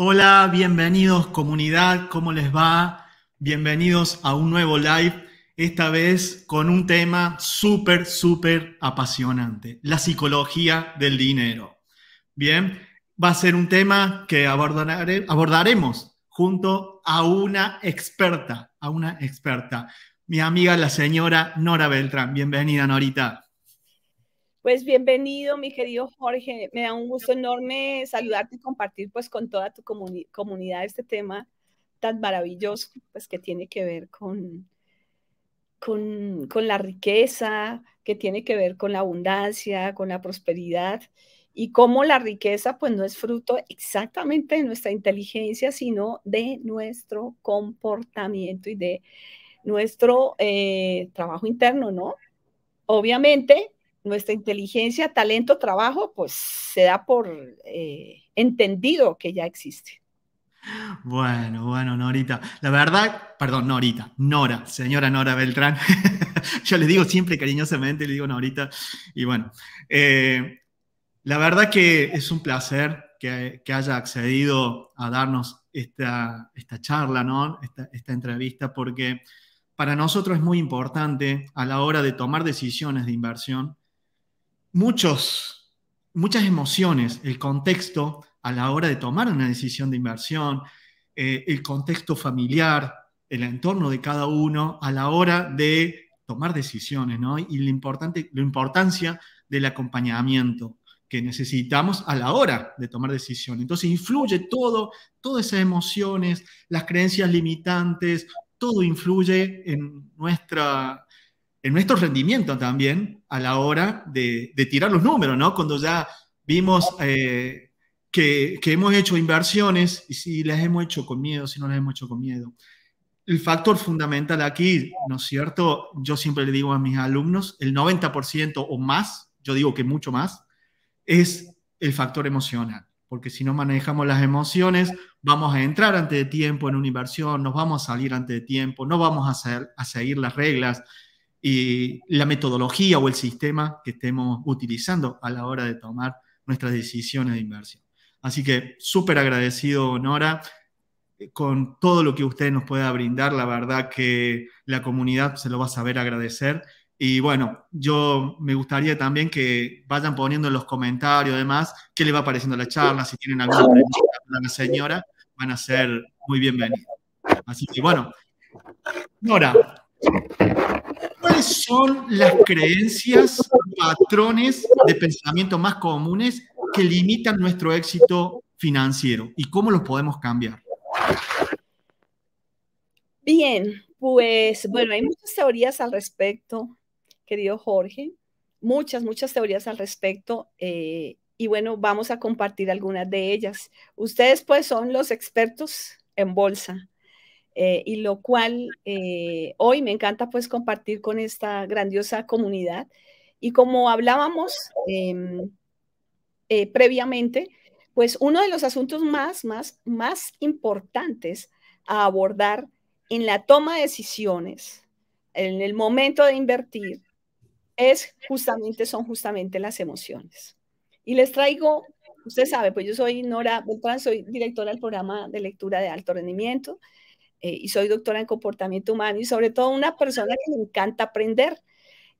Hola, bienvenidos comunidad, ¿cómo les va? Bienvenidos a un nuevo live, esta vez con un tema súper, súper apasionante, la psicología del dinero. Bien, va a ser un tema que abordaremos junto a una experta, a una experta, mi amiga la señora Nora Beltrán. Bienvenida, Norita. Pues bienvenido, mi querido Jorge. Me da un gusto enorme saludarte y compartir pues con toda tu comunidad este tema tan maravilloso pues que tiene que ver con, con, la riqueza, que tiene que ver con la abundancia, con la prosperidad y cómo la riqueza pues no es fruto exactamente de nuestra inteligencia, sino de nuestro comportamiento y de nuestro eh, trabajo interno, ¿no? Obviamente, nuestra inteligencia, talento, trabajo, pues se da por eh, entendido que ya existe. Bueno, bueno, Norita. La verdad, perdón, Norita, Nora, señora Nora Beltrán. Yo le digo siempre cariñosamente, le digo Norita. Y bueno, eh, la verdad que es un placer que, haya accedido a darnos esta, esta charla, ¿no? esta entrevista, porque para nosotros es muy importante a la hora de tomar decisiones de inversión muchos, muchas emociones, el contexto a la hora de tomar una decisión de inversión, eh, el contexto familiar, el entorno de cada uno a la hora de tomar decisiones, ¿no? Y lo importante, la importancia del acompañamiento que necesitamos a la hora de tomar decisiones. Entonces influye todo, todas esas emociones, las creencias limitantes, todo influye en nuestra en nuestro rendimiento también a la hora de, tirar los números, ¿no? Cuando ya vimos eh, que, que, hemos hecho inversiones y si las hemos hecho con miedo, si no las hemos hecho con miedo. El factor fundamental aquí, ¿no es cierto? Yo siempre le digo a mis alumnos, el 90% o más, yo digo que mucho más, es el factor emocional, porque si no manejamos las emociones, vamos a entrar antes de tiempo en una inversión, nos vamos a salir antes de tiempo, no vamos a, a seguir las reglas, y la metodología o el sistema que estemos utilizando a la hora de tomar nuestras decisiones de inversión. Así que súper agradecido, Nora, con todo lo que usted nos pueda brindar. La verdad que la comunidad se lo va a saber agradecer. Y bueno, yo me gustaría también que vayan poniendo en los comentarios, además, qué le va pareciendo la charla, si tienen alguna pregunta para la señora, van a ser muy bienvenidos. Así que bueno, Nora, son las creencias, patrones de pensamiento más comunes que limitan nuestro éxito financiero y cómo los podemos cambiar? Bien, pues bueno, hay muchas teorías al respecto, querido Jorge, muchas, muchas teorías al respecto. Eh, y bueno, vamos a compartir algunas de ellas. Ustedes pues son los expertos en bolsa. Eh, y lo cual eh, hoy me encanta pues compartir con esta grandiosa comunidad. Y como hablábamos em, eh, previamente, pues uno de los asuntos más, más, más importantes a abordar en la toma de decisiones, en el momento de invertir, es justamente, son justamente las emociones. Y les traigo, usted sabe, pues yo soy Nora Beltrán, soy directora del programa de lectura de alto rendimiento, eh, y soy doctora en comportamiento humano y sobre todo una persona que me encanta aprender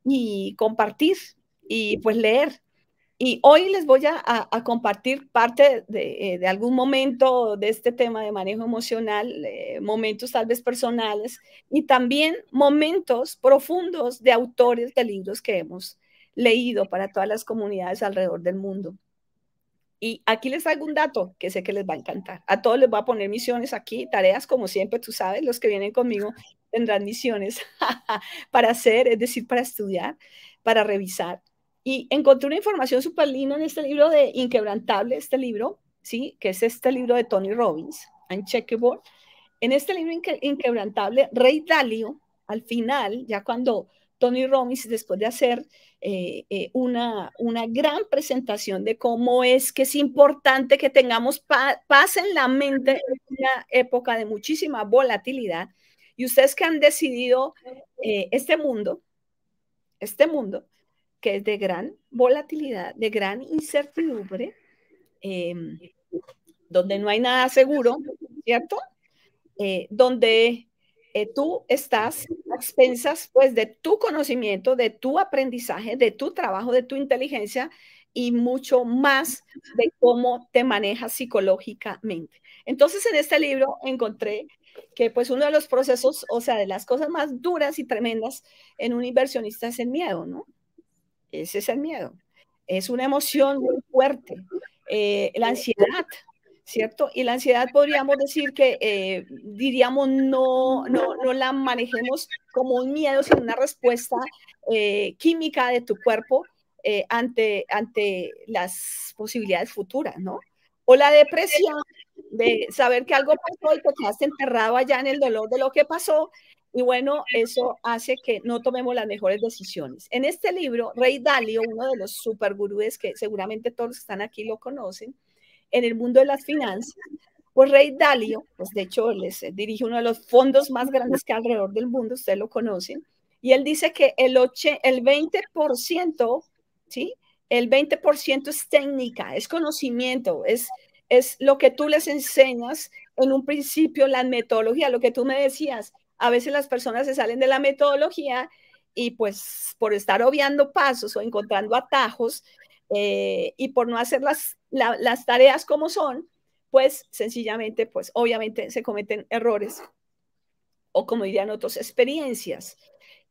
y compartir y pues leer. Y hoy les voy a, compartir parte eh, de, algún momento de este tema de manejo emocional, eh, momentos tal vez personales y también momentos profundos de autores de libros que hemos leído para todas las comunidades alrededor del mundo. Y aquí les traigo un dato que sé que les va a encantar. A todos les voy a poner misiones aquí, tareas como siempre, tú sabes, los que vienen conmigo tendrán misiones para hacer, es decir, para estudiar, para revisar. Y encontré una información súper linda en este libro de Inquebrantable, este libro, ¿sí? Que es este libro de Tony Robbins, Uncheckable. En este libro Inquebrantable, Rey Dalio, al final, ya cuando Tony Romis, después de hacer eh, eh, una, una gran presentación de cómo es que es importante que tengamos paz en la mente en una época de muchísima volatilidad. Y ustedes que han decidido eh, este mundo, este mundo que es de gran volatilidad, de gran incertidumbre, em, donde no hay nada seguro, ¿cierto? donde eh, tú estás a expensas pues de tu conocimiento, de tu aprendizaje, de tu trabajo, de tu inteligencia y mucho más de cómo te manejas psicológicamente. Entonces en este libro encontré que pues uno de los procesos, o sea, de las cosas más duras y tremendas en un inversionista es el miedo, ¿no? Ese es el miedo. Es una emoción muy fuerte. Eh, la ansiedad, ¿cierto? Y la ansiedad podríamos decir que, eh, diríamos, no, no, no, la manejemos como un miedo, sino una respuesta eh, química de tu cuerpo eh, ante, ante las posibilidades futuras, ¿no? O la depresión de saber que algo pasó y que quedaste enterrado allá en el dolor de lo que pasó. Y bueno, eso hace que no tomemos las mejores decisiones. En este libro, Rey Dalio, uno de los supergurúes que seguramente todos están aquí lo conocen, en el mundo de las finanzas, pues Rey Dalio, pues de hecho les eh, dirige uno de los fondos más grandes que alrededor del mundo, ustedes lo conocen, y él dice que el, el 20%, ¿sí? El 20% es técnica, es conocimiento, es, es lo que tú les enseñas en un principio, la metodología, lo que tú me decías, a veces las personas se salen de la metodología y pues por estar obviando pasos o encontrando atajos eh, y por no hacer las las tareas como son, pues sencillamente, pues obviamente se cometen errores o como dirían otros, experiencias.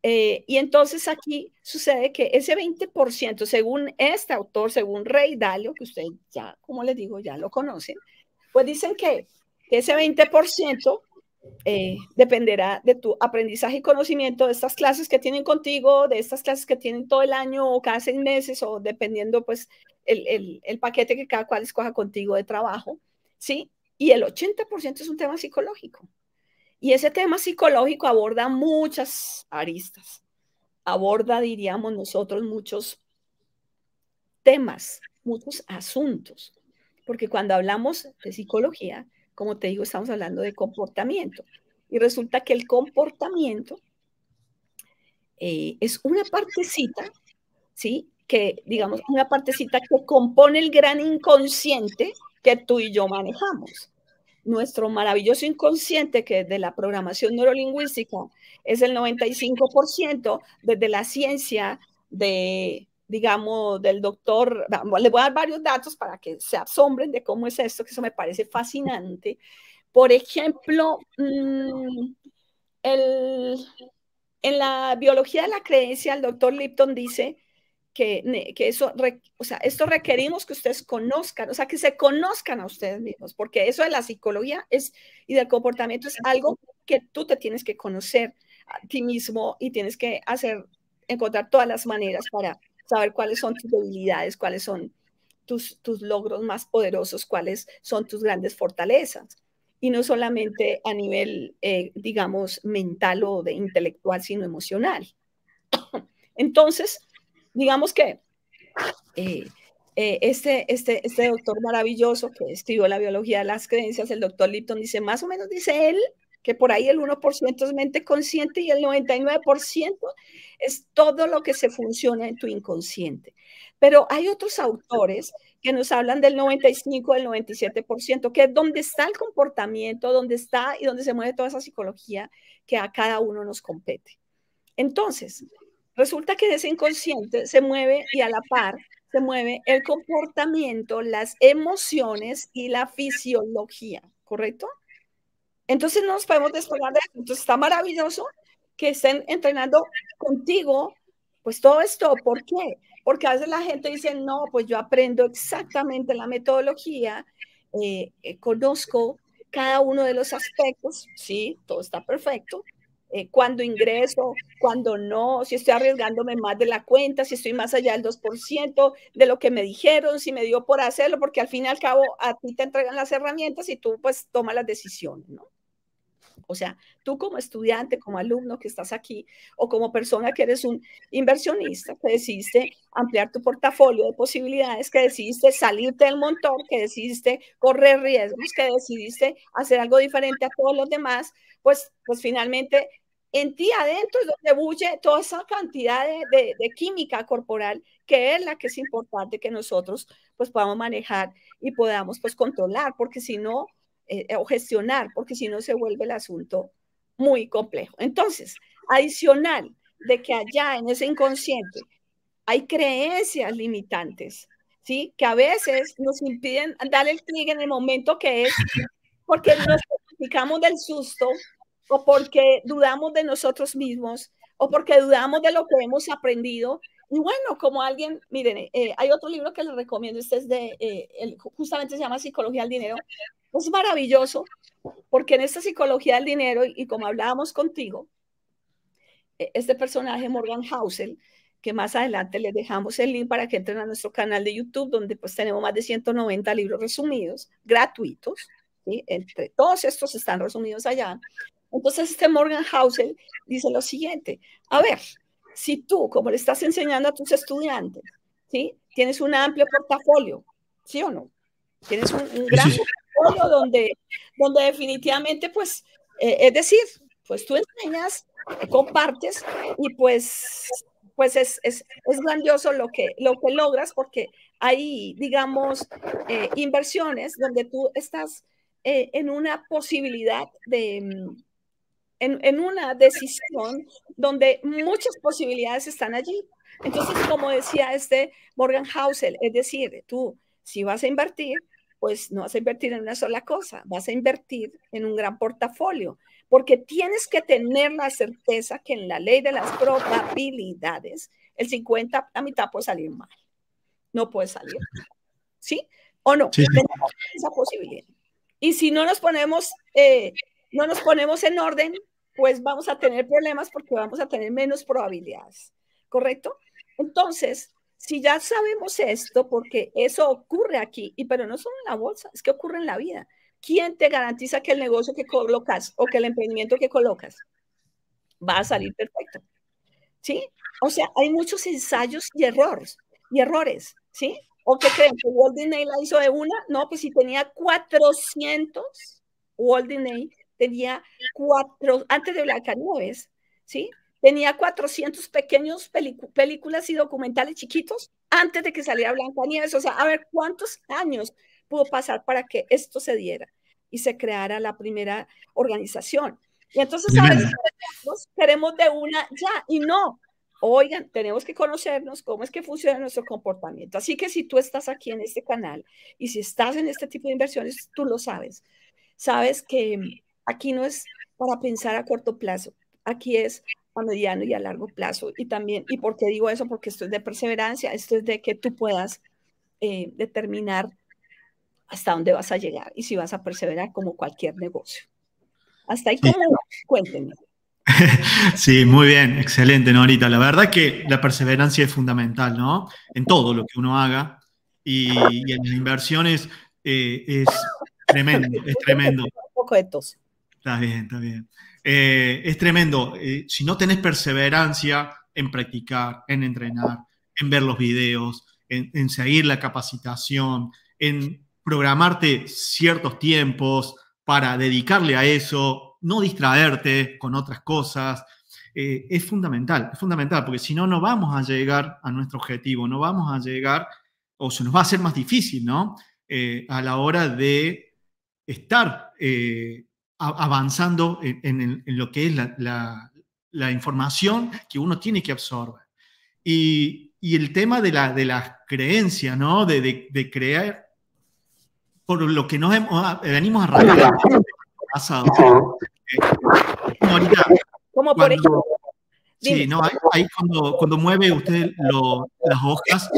Eh, y entonces aquí sucede que ese 20%, según este autor, según Rey Dalio, que ustedes ya, como les digo, ya lo conocen, pues dicen que, ese 20% eh, dependerá de tu aprendizaje y conocimiento de estas clases que tienen contigo, de estas clases que tienen todo el año o cada seis meses o dependiendo pues el, paquete que cada cual escoja contigo de trabajo, ¿sí? Y el 80% es un tema psicológico. Y ese tema psicológico aborda muchas aristas, aborda, diríamos nosotros, muchos temas, muchos asuntos, porque cuando hablamos de psicología, como te digo, estamos hablando de comportamiento. Y resulta que el comportamiento eh, es una partecita, ¿sí? que, digamos, una partecita que compone el gran inconsciente que tú y yo manejamos. Nuestro maravilloso inconsciente, que de la programación neurolingüística es el 95%, desde la ciencia de, digamos, del doctor, le voy a dar varios datos para que se asombren de cómo es esto, que eso me parece fascinante. Por ejemplo, mm, en la biología de la creencia, el doctor Lipton dice que, eso, o sea, esto requerimos que ustedes conozcan, o sea, que se conozcan a ustedes mismos, porque eso de la psicología es, y del comportamiento es algo que tú te tienes que conocer a ti mismo y tienes que hacer, encontrar todas las maneras para saber cuáles son tus debilidades, cuáles son tus, tus logros más poderosos, cuáles son tus grandes fortalezas y no solamente a nivel, eh, digamos, mental o de intelectual, sino emocional. Entonces, digamos que eh, eh, este, este, este doctor maravilloso que escribió la biología de las creencias, el doctor Lipton, dice, más o menos dice él, que por ahí el 1% es mente consciente y el 99% es todo lo que se funciona en tu inconsciente. Pero hay otros autores que nos hablan del 95, del 97%, que es donde está el comportamiento, donde está y donde se mueve toda esa psicología que a cada uno nos compete. Entonces, Resulta que ese inconsciente se mueve y a la par se mueve el comportamiento, las emociones y la fisiología, ¿correcto? Entonces no nos podemos despegar de eso. Entonces está maravilloso que estén entrenando contigo, pues todo esto. ¿Por qué? Porque a veces la gente dice, no, pues yo aprendo exactamente la metodología, eh, eh, conozco cada uno de los aspectos, sí, todo está perfecto, eh, cuando ingreso, cuando no, si estoy arriesgándome más de la cuenta, si estoy más allá del 2% de lo que me dijeron, si me dio por hacerlo, porque al fin y al cabo a ti te entregan las herramientas y tú pues tomas las decisiones, ¿no? O sea, tú como estudiante, como alumno que estás aquí o como persona que eres un inversionista, que decidiste ampliar tu portafolio de posibilidades, que decidiste salirte del montón, que decidiste correr riesgos, que decidiste hacer algo diferente a todos los demás, pues, pues finalmente en ti adentro es donde bulle toda esa cantidad de, química corporal que es la que es importante que nosotros pues podamos manejar y podamos pues controlar, porque si no, eh, eh, o gestionar, porque si no se vuelve el asunto muy complejo. Entonces, adicional de que allá en ese inconsciente hay creencias limitantes, ¿sí? Que a veces nos impiden dar el clic en el momento que es, porque nos picamos del susto o porque dudamos de nosotros mismos o porque dudamos de lo que hemos aprendido. Y bueno, como alguien, miren, eh, hay otro libro que les recomiendo, este es de, justamente se llama Psicología del Dinero, es maravilloso porque en esta psicología del dinero, y como hablábamos contigo, e, este personaje Morgan Housel, que más adelante les dejamos el link para que entren a nuestro canal de YouTube, donde pues tenemos más de 190 libros resumidos, gratuitos, Entre, todos estos están resumidos allá. Entonces este Morgan Housel dice lo siguiente, a ver, si tú, como le estás enseñando a tus estudiantes, ¿sí? Tienes un amplio portafolio, ¿sí o no? Tienes un, gran donde, donde definitivamente, pues, eh, es decir, pues tú enseñas, compartes y pues, pues es, es, es, grandioso lo que, lo que logras porque hay, digamos, eh, inversiones donde tú estás eh, en una posibilidad de... Mm, en, en una decisión donde muchas posibilidades están allí. Entonces, como decía este Morgan Housel, es decir, tú si vas a invertir, pues no vas a invertir en una sola cosa, vas a invertir en un gran portafolio, porque tienes que tener la certeza que en la ley de las probabilidades, el 50, a mitad puede salir mal, no puede salir ¿Sí? ¿O no? Tenemos esa posibilidad. Y si no nos ponemos, eh, no nos ponemos en orden, pues vamos a tener problemas porque vamos a tener menos probabilidades, ¿correcto? Entonces, si ya sabemos esto, porque eso ocurre aquí, y pero no solo en la bolsa, es que ocurre en la vida. ¿Quién te garantiza que el negocio que colocas o que el emprendimiento que colocas va a salir perfecto? ¿Sí? O sea, hay muchos ensayos y errores, y errores, ¿sí? ¿O qué creen? ¿Que Walt la hizo de una? No, pues si tenía 400, Walt Disney tenía cuatro, antes de Blancanieves, ¿sí? tenía 400 pequeños películas y documentales chiquitos antes de que saliera Blanca Nieves. O sea, a ver cuántos años pudo pasar para que esto se diera y se creara la primera organización. Y entonces a veces queremos de una ya y no. Oigan, tenemos que conocernos cómo es que funciona nuestro comportamiento. Así que si tú estás aquí en este canal y si estás en este tipo de inversiones, tú lo sabes. Sabes que aquí no es para pensar a corto plazo. Aquí es mediano y a largo plazo. Y también, ¿y por qué digo eso? Porque esto es de perseverancia, esto es de que tú puedas eh, determinar hasta dónde vas a llegar y si vas a perseverar como cualquier negocio. Hasta ahí, sí. Sí, muy bien, excelente, Norita. La verdad que la perseverancia es fundamental, ¿no? En todo lo que uno haga y, en las inversiones eh, es tremendo, es tremendo. Un poco de tos. Está bien, está bien. Eh, es tremendo. Eh, si no tenés perseverancia en practicar, en entrenar, en ver los videos, en, seguir la capacitación, en programarte ciertos tiempos para dedicarle a eso, no distraerte con otras cosas, eh, es fundamental, es fundamental, porque si no, no vamos a llegar a nuestro objetivo, no vamos a llegar, o se nos va a hacer más difícil, ¿no? a la hora de estar avanzando en, lo que es la, información que uno tiene que absorber. Y, el tema de, la, las creencias, ¿no? De, creer por lo que nos venimos a el pasado. Como por Sí, no, ahí, cuando, mueve usted las hojas,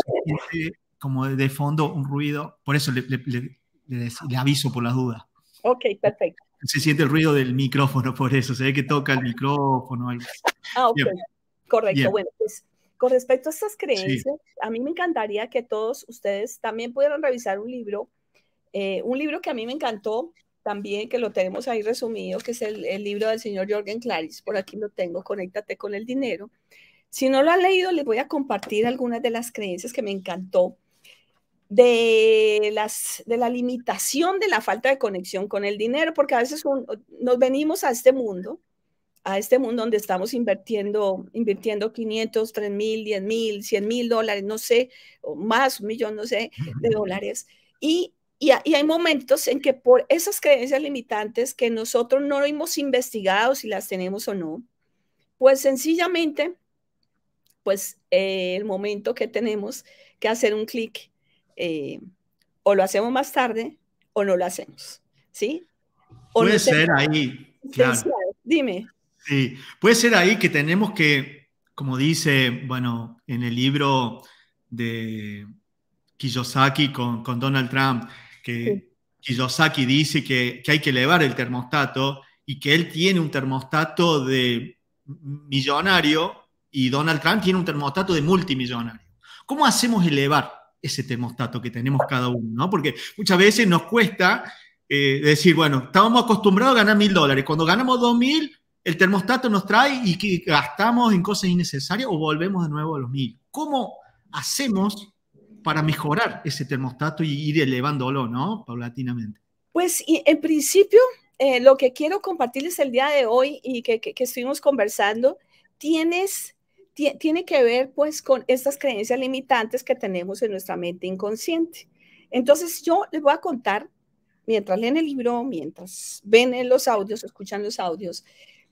como de fondo un ruido. Por eso le, le aviso por las dudas. Ok, perfecto se siente el ruido del micrófono, por eso, se ve que toca el micrófono. Ah, ok, correcto. Bueno, pues con respecto a estas creencias, a mí me encantaría que todos ustedes también pudieran revisar un libro, eh, un libro que a mí me encantó también, que lo tenemos ahí resumido, que es el, libro del señor Jorgen Claris, por aquí lo tengo, Conéctate con el Dinero. Si no lo han leído, les voy a compartir algunas de las creencias que me encantó de, las, de la limitación de la falta de conexión con el dinero, porque a veces nos venimos a este mundo, a este mundo donde estamos invirtiendo, invirtiendo 500, 3 mil, 10 mil, 100 mil dólares, no sé, más, un millón, no sé, de dólares. Y, y, hay momentos en que por esas creencias limitantes que nosotros no hemos investigado si las tenemos o no, pues sencillamente, pues eh, el momento que tenemos que hacer un clic eh, o lo hacemos más tarde o no lo hacemos, ¿sí? puede ser ahí, Dime. Sí, puede ser ahí que tenemos que, como dice, bueno, en el libro de Kiyosaki con, Donald Trump, que Kiyosaki dice que, que hay que elevar el termostato y que él tiene un termostato de millonario y Donald Trump tiene un termostato de multimillonario. ¿Cómo hacemos elevar? ese termostato que tenemos cada uno, ¿no? Porque muchas veces nos cuesta eh, decir, bueno, estábamos acostumbrados a ganar mil dólares, cuando ganamos dos mil, el termostato nos trae y gastamos en cosas innecesarias o volvemos de nuevo a los mil. ¿Cómo hacemos para mejorar ese termostato y ir elevándolo, ¿no? Paulatinamente. Pues y en principio, eh, lo que quiero compartirles el día de hoy y que, que estuvimos conversando, tienes tiene que ver pues con estas creencias limitantes que tenemos en nuestra mente inconsciente. Entonces yo les voy a contar, mientras leen el libro, mientras ven en los audios, escuchan los audios,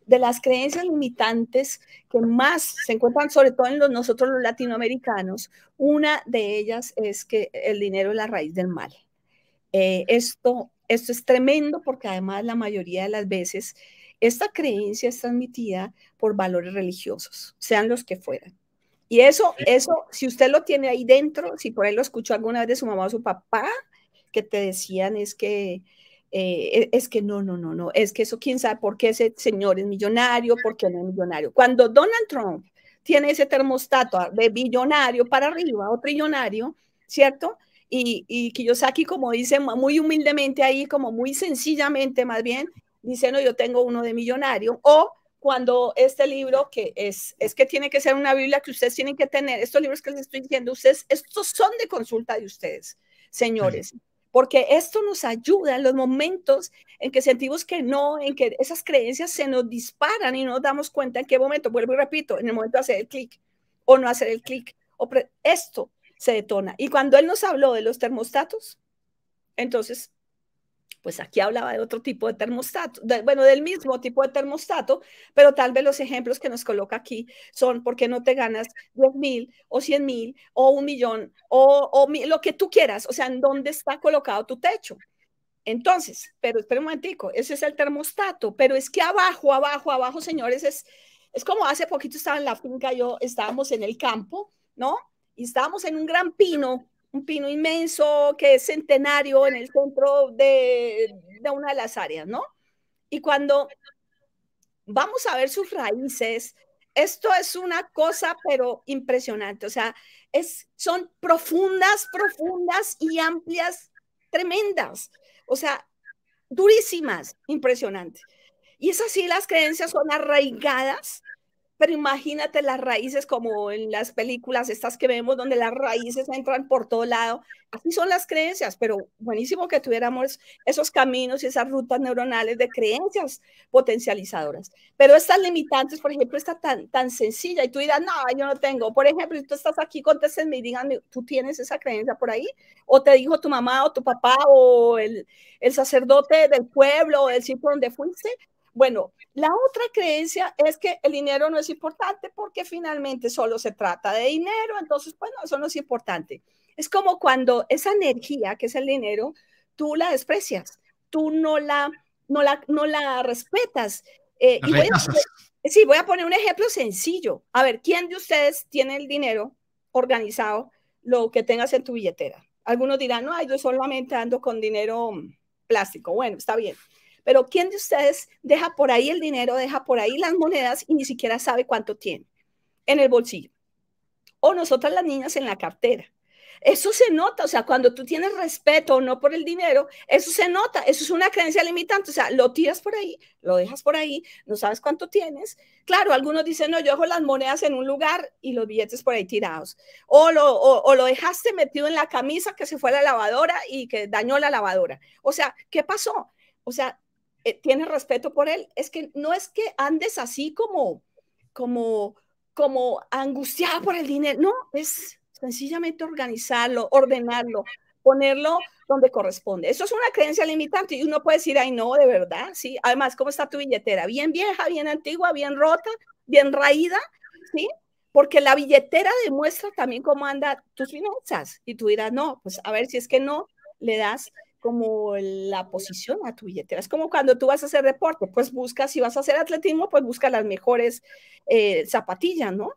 de las creencias limitantes que más se encuentran, sobre todo en nosotros los latinoamericanos, una de ellas es que el dinero es la raíz del mal. Eh, esto, esto es tremendo porque además la mayoría de las veces esta creencia es transmitida por valores religiosos, sean los que fueran. Y eso, eso, si usted lo tiene ahí dentro, si por ahí lo escuchó alguna vez de su mamá o su papá, que te decían es que, eh, e, es que no, no, no, no, es que eso quién sabe por qué ese señor es millonario, por qué no es millonario. Cuando Donald Trump tiene ese termostato de billonario para arriba o trillonario, ¿cierto? Y, y Kiyosaki, como dice muy humildemente ahí, como muy sencillamente más bien, dice, no, yo tengo uno de millonario, o cuando este libro, que es, es que tiene que ser una Biblia que ustedes tienen que tener, estos libros que les estoy diciendo, ustedes, estos son de consulta de ustedes, señores, porque esto nos ayuda en los momentos en que sentimos que no, en que esas creencias se nos disparan y no nos damos cuenta en qué momento, vuelvo y repito, en el momento de hacer el clic o no hacer el clic, esto se detona. Y cuando él nos habló de los termostatos, entonces pues aquí hablaba de otro tipo de termostato, bueno, del mismo tipo de termostato, pero tal vez los ejemplos que nos coloca aquí son por qué no te ganas dos mil o 100 mil o un millón o, lo que tú quieras, o sea, en dónde está colocado tu techo. Entonces, pero espera un momentico, ese es el termostato, pero es que abajo, abajo, abajo, señores, es, es como hace poquito estaba en la finca, yo estábamos en el campo, ¿no? Y estábamos en un gran pino un pino inmenso que es centenario en el centro de, una de las áreas, ¿no? Y cuando vamos a ver sus raíces, esto es una cosa, pero impresionante. O sea, es, son profundas, profundas y amplias, tremendas. O sea, durísimas, impresionante. Y es así, las creencias son arraigadas pero imagínate las raíces como en las películas estas que vemos donde las raíces entran por todo lado. Así son las creencias, pero buenísimo que tuviéramos esos caminos y esas rutas neuronales de creencias potencializadoras. Pero estas limitantes, por ejemplo, está tan, tan sencilla y tú dirás, no, yo no tengo. Por ejemplo, tú estás aquí, contéstenme y díganme, ¿tú tienes esa creencia por ahí? O te dijo tu mamá o tu papá o el, el sacerdote del pueblo o el sitio donde fuiste. Bueno, la otra creencia es que el dinero no es importante porque finalmente solo se trata de dinero, entonces, bueno, eso no es importante. Es como cuando esa energía que es el dinero, tú la desprecias, tú no la, no no la respetas. Eh, voy sí, voy a poner un ejemplo sencillo. A ver, ¿quién de ustedes tiene el dinero organizado, lo que tengas en tu billetera? Algunos dirán, no, yo solamente ando con dinero mm, plástico. Bueno, está bien. Pero ¿quién de ustedes deja por ahí el dinero, deja por ahí las monedas y ni siquiera sabe cuánto tiene en el bolsillo? O nosotras las niñas en la cartera. Eso se nota, o sea, cuando tú tienes respeto o no por el dinero, eso se nota, eso es una creencia limitante, o sea, lo tiras por ahí, lo dejas por ahí, no sabes cuánto tienes. Claro, algunos dicen, no, yo dejo las monedas en un lugar y los billetes por ahí tirados. O lo, o lo dejaste metido en la camisa que se fue a la lavadora y que dañó la lavadora. O sea, ¿qué pasó? O sea, eh, tienes respeto por él, es que no es que andes así como, como, como angustiada por el dinero, no, es sencillamente organizarlo, ordenarlo, ponerlo donde corresponde. Eso es una creencia limitante y uno puede decir, ay, no, de verdad, sí. Además, ¿cómo está tu billetera? Bien vieja, bien antigua, bien rota, bien raída, ¿sí? Porque la billetera demuestra también cómo anda tus finanzas y tú dirás, no, pues a ver si es que no le das como la posición a tu billetera. Es como cuando tú vas a hacer deporte, pues buscas, si vas a hacer atletismo, pues busca las mejores eh, zapatillas, ¿no?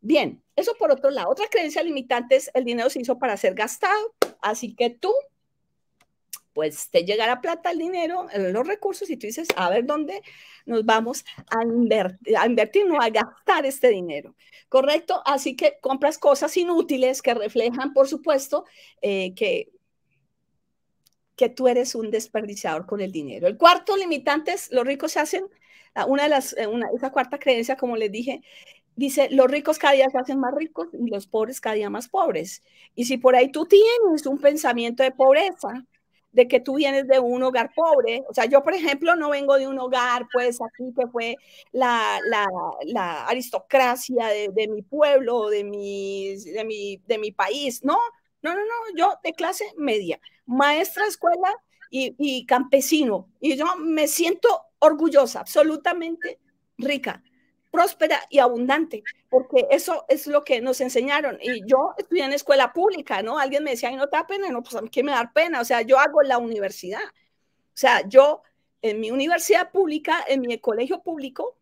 Bien, eso por otro lado. Otra creencia limitante es el dinero se hizo para ser gastado, así que tú, pues te llegará plata, el dinero, eh, los recursos y tú dices, a ver dónde nos vamos a invertir, a invertir, no a gastar este dinero, ¿correcto? Así que compras cosas inútiles que reflejan, por supuesto, eh, que que tú eres un desperdiciador con el dinero. El cuarto limitante es, los ricos se hacen, ah, una de las, eh, esa cuarta creencia, como les dije, dice, los ricos cada día se hacen más ricos y los pobres cada día más pobres. Y si por ahí tú tienes un pensamiento de pobreza, de que tú vienes de un hogar pobre, o sea, yo por ejemplo no vengo de un hogar, pues aquí que fue la, aristocracia de, mi pueblo, de mi, de, mi, de mi país, no, no, no, no, yo de clase media maestra escuela y, campesino. Y yo me siento orgullosa, absolutamente rica, próspera y abundante, porque eso es lo que nos enseñaron. Y yo estudié en escuela pública, ¿no? Alguien me decía, ay, no te da pena, no, pues a mí me da pena. O sea, yo hago la universidad. O sea, yo en mi universidad pública, en mi colegio público,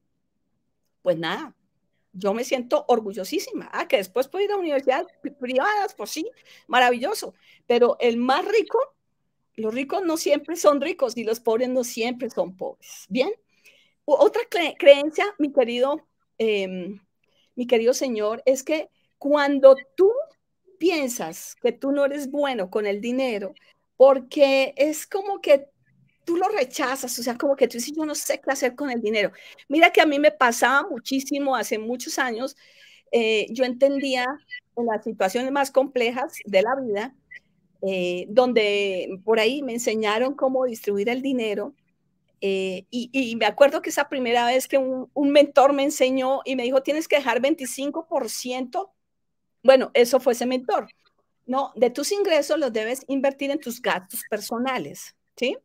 pues nada, yo me siento orgullosísima. Ah, que después puedo ir a universidades privadas, por pues sí, maravilloso. Pero el más rico, los ricos no siempre son ricos y los pobres no siempre son pobres. Bien. Otra creencia, mi querido, em, mi querido señor, es que cuando tú piensas que tú no eres bueno con el dinero, porque es como que tú lo rechazas, o sea, como que tú dices, yo no sé qué hacer con el dinero. Mira que a mí me pasaba muchísimo hace muchos años, eh, yo entendía en las situaciones más complejas de la vida, eh, donde por ahí me enseñaron cómo distribuir el dinero. Eh, y, me acuerdo que esa primera vez que un mentor me enseñó y me dijo, tienes que dejar 25%, bueno, eso fue ese mentor, ¿no? De tus ingresos los debes invertir en tus gastos personales, ¿sí?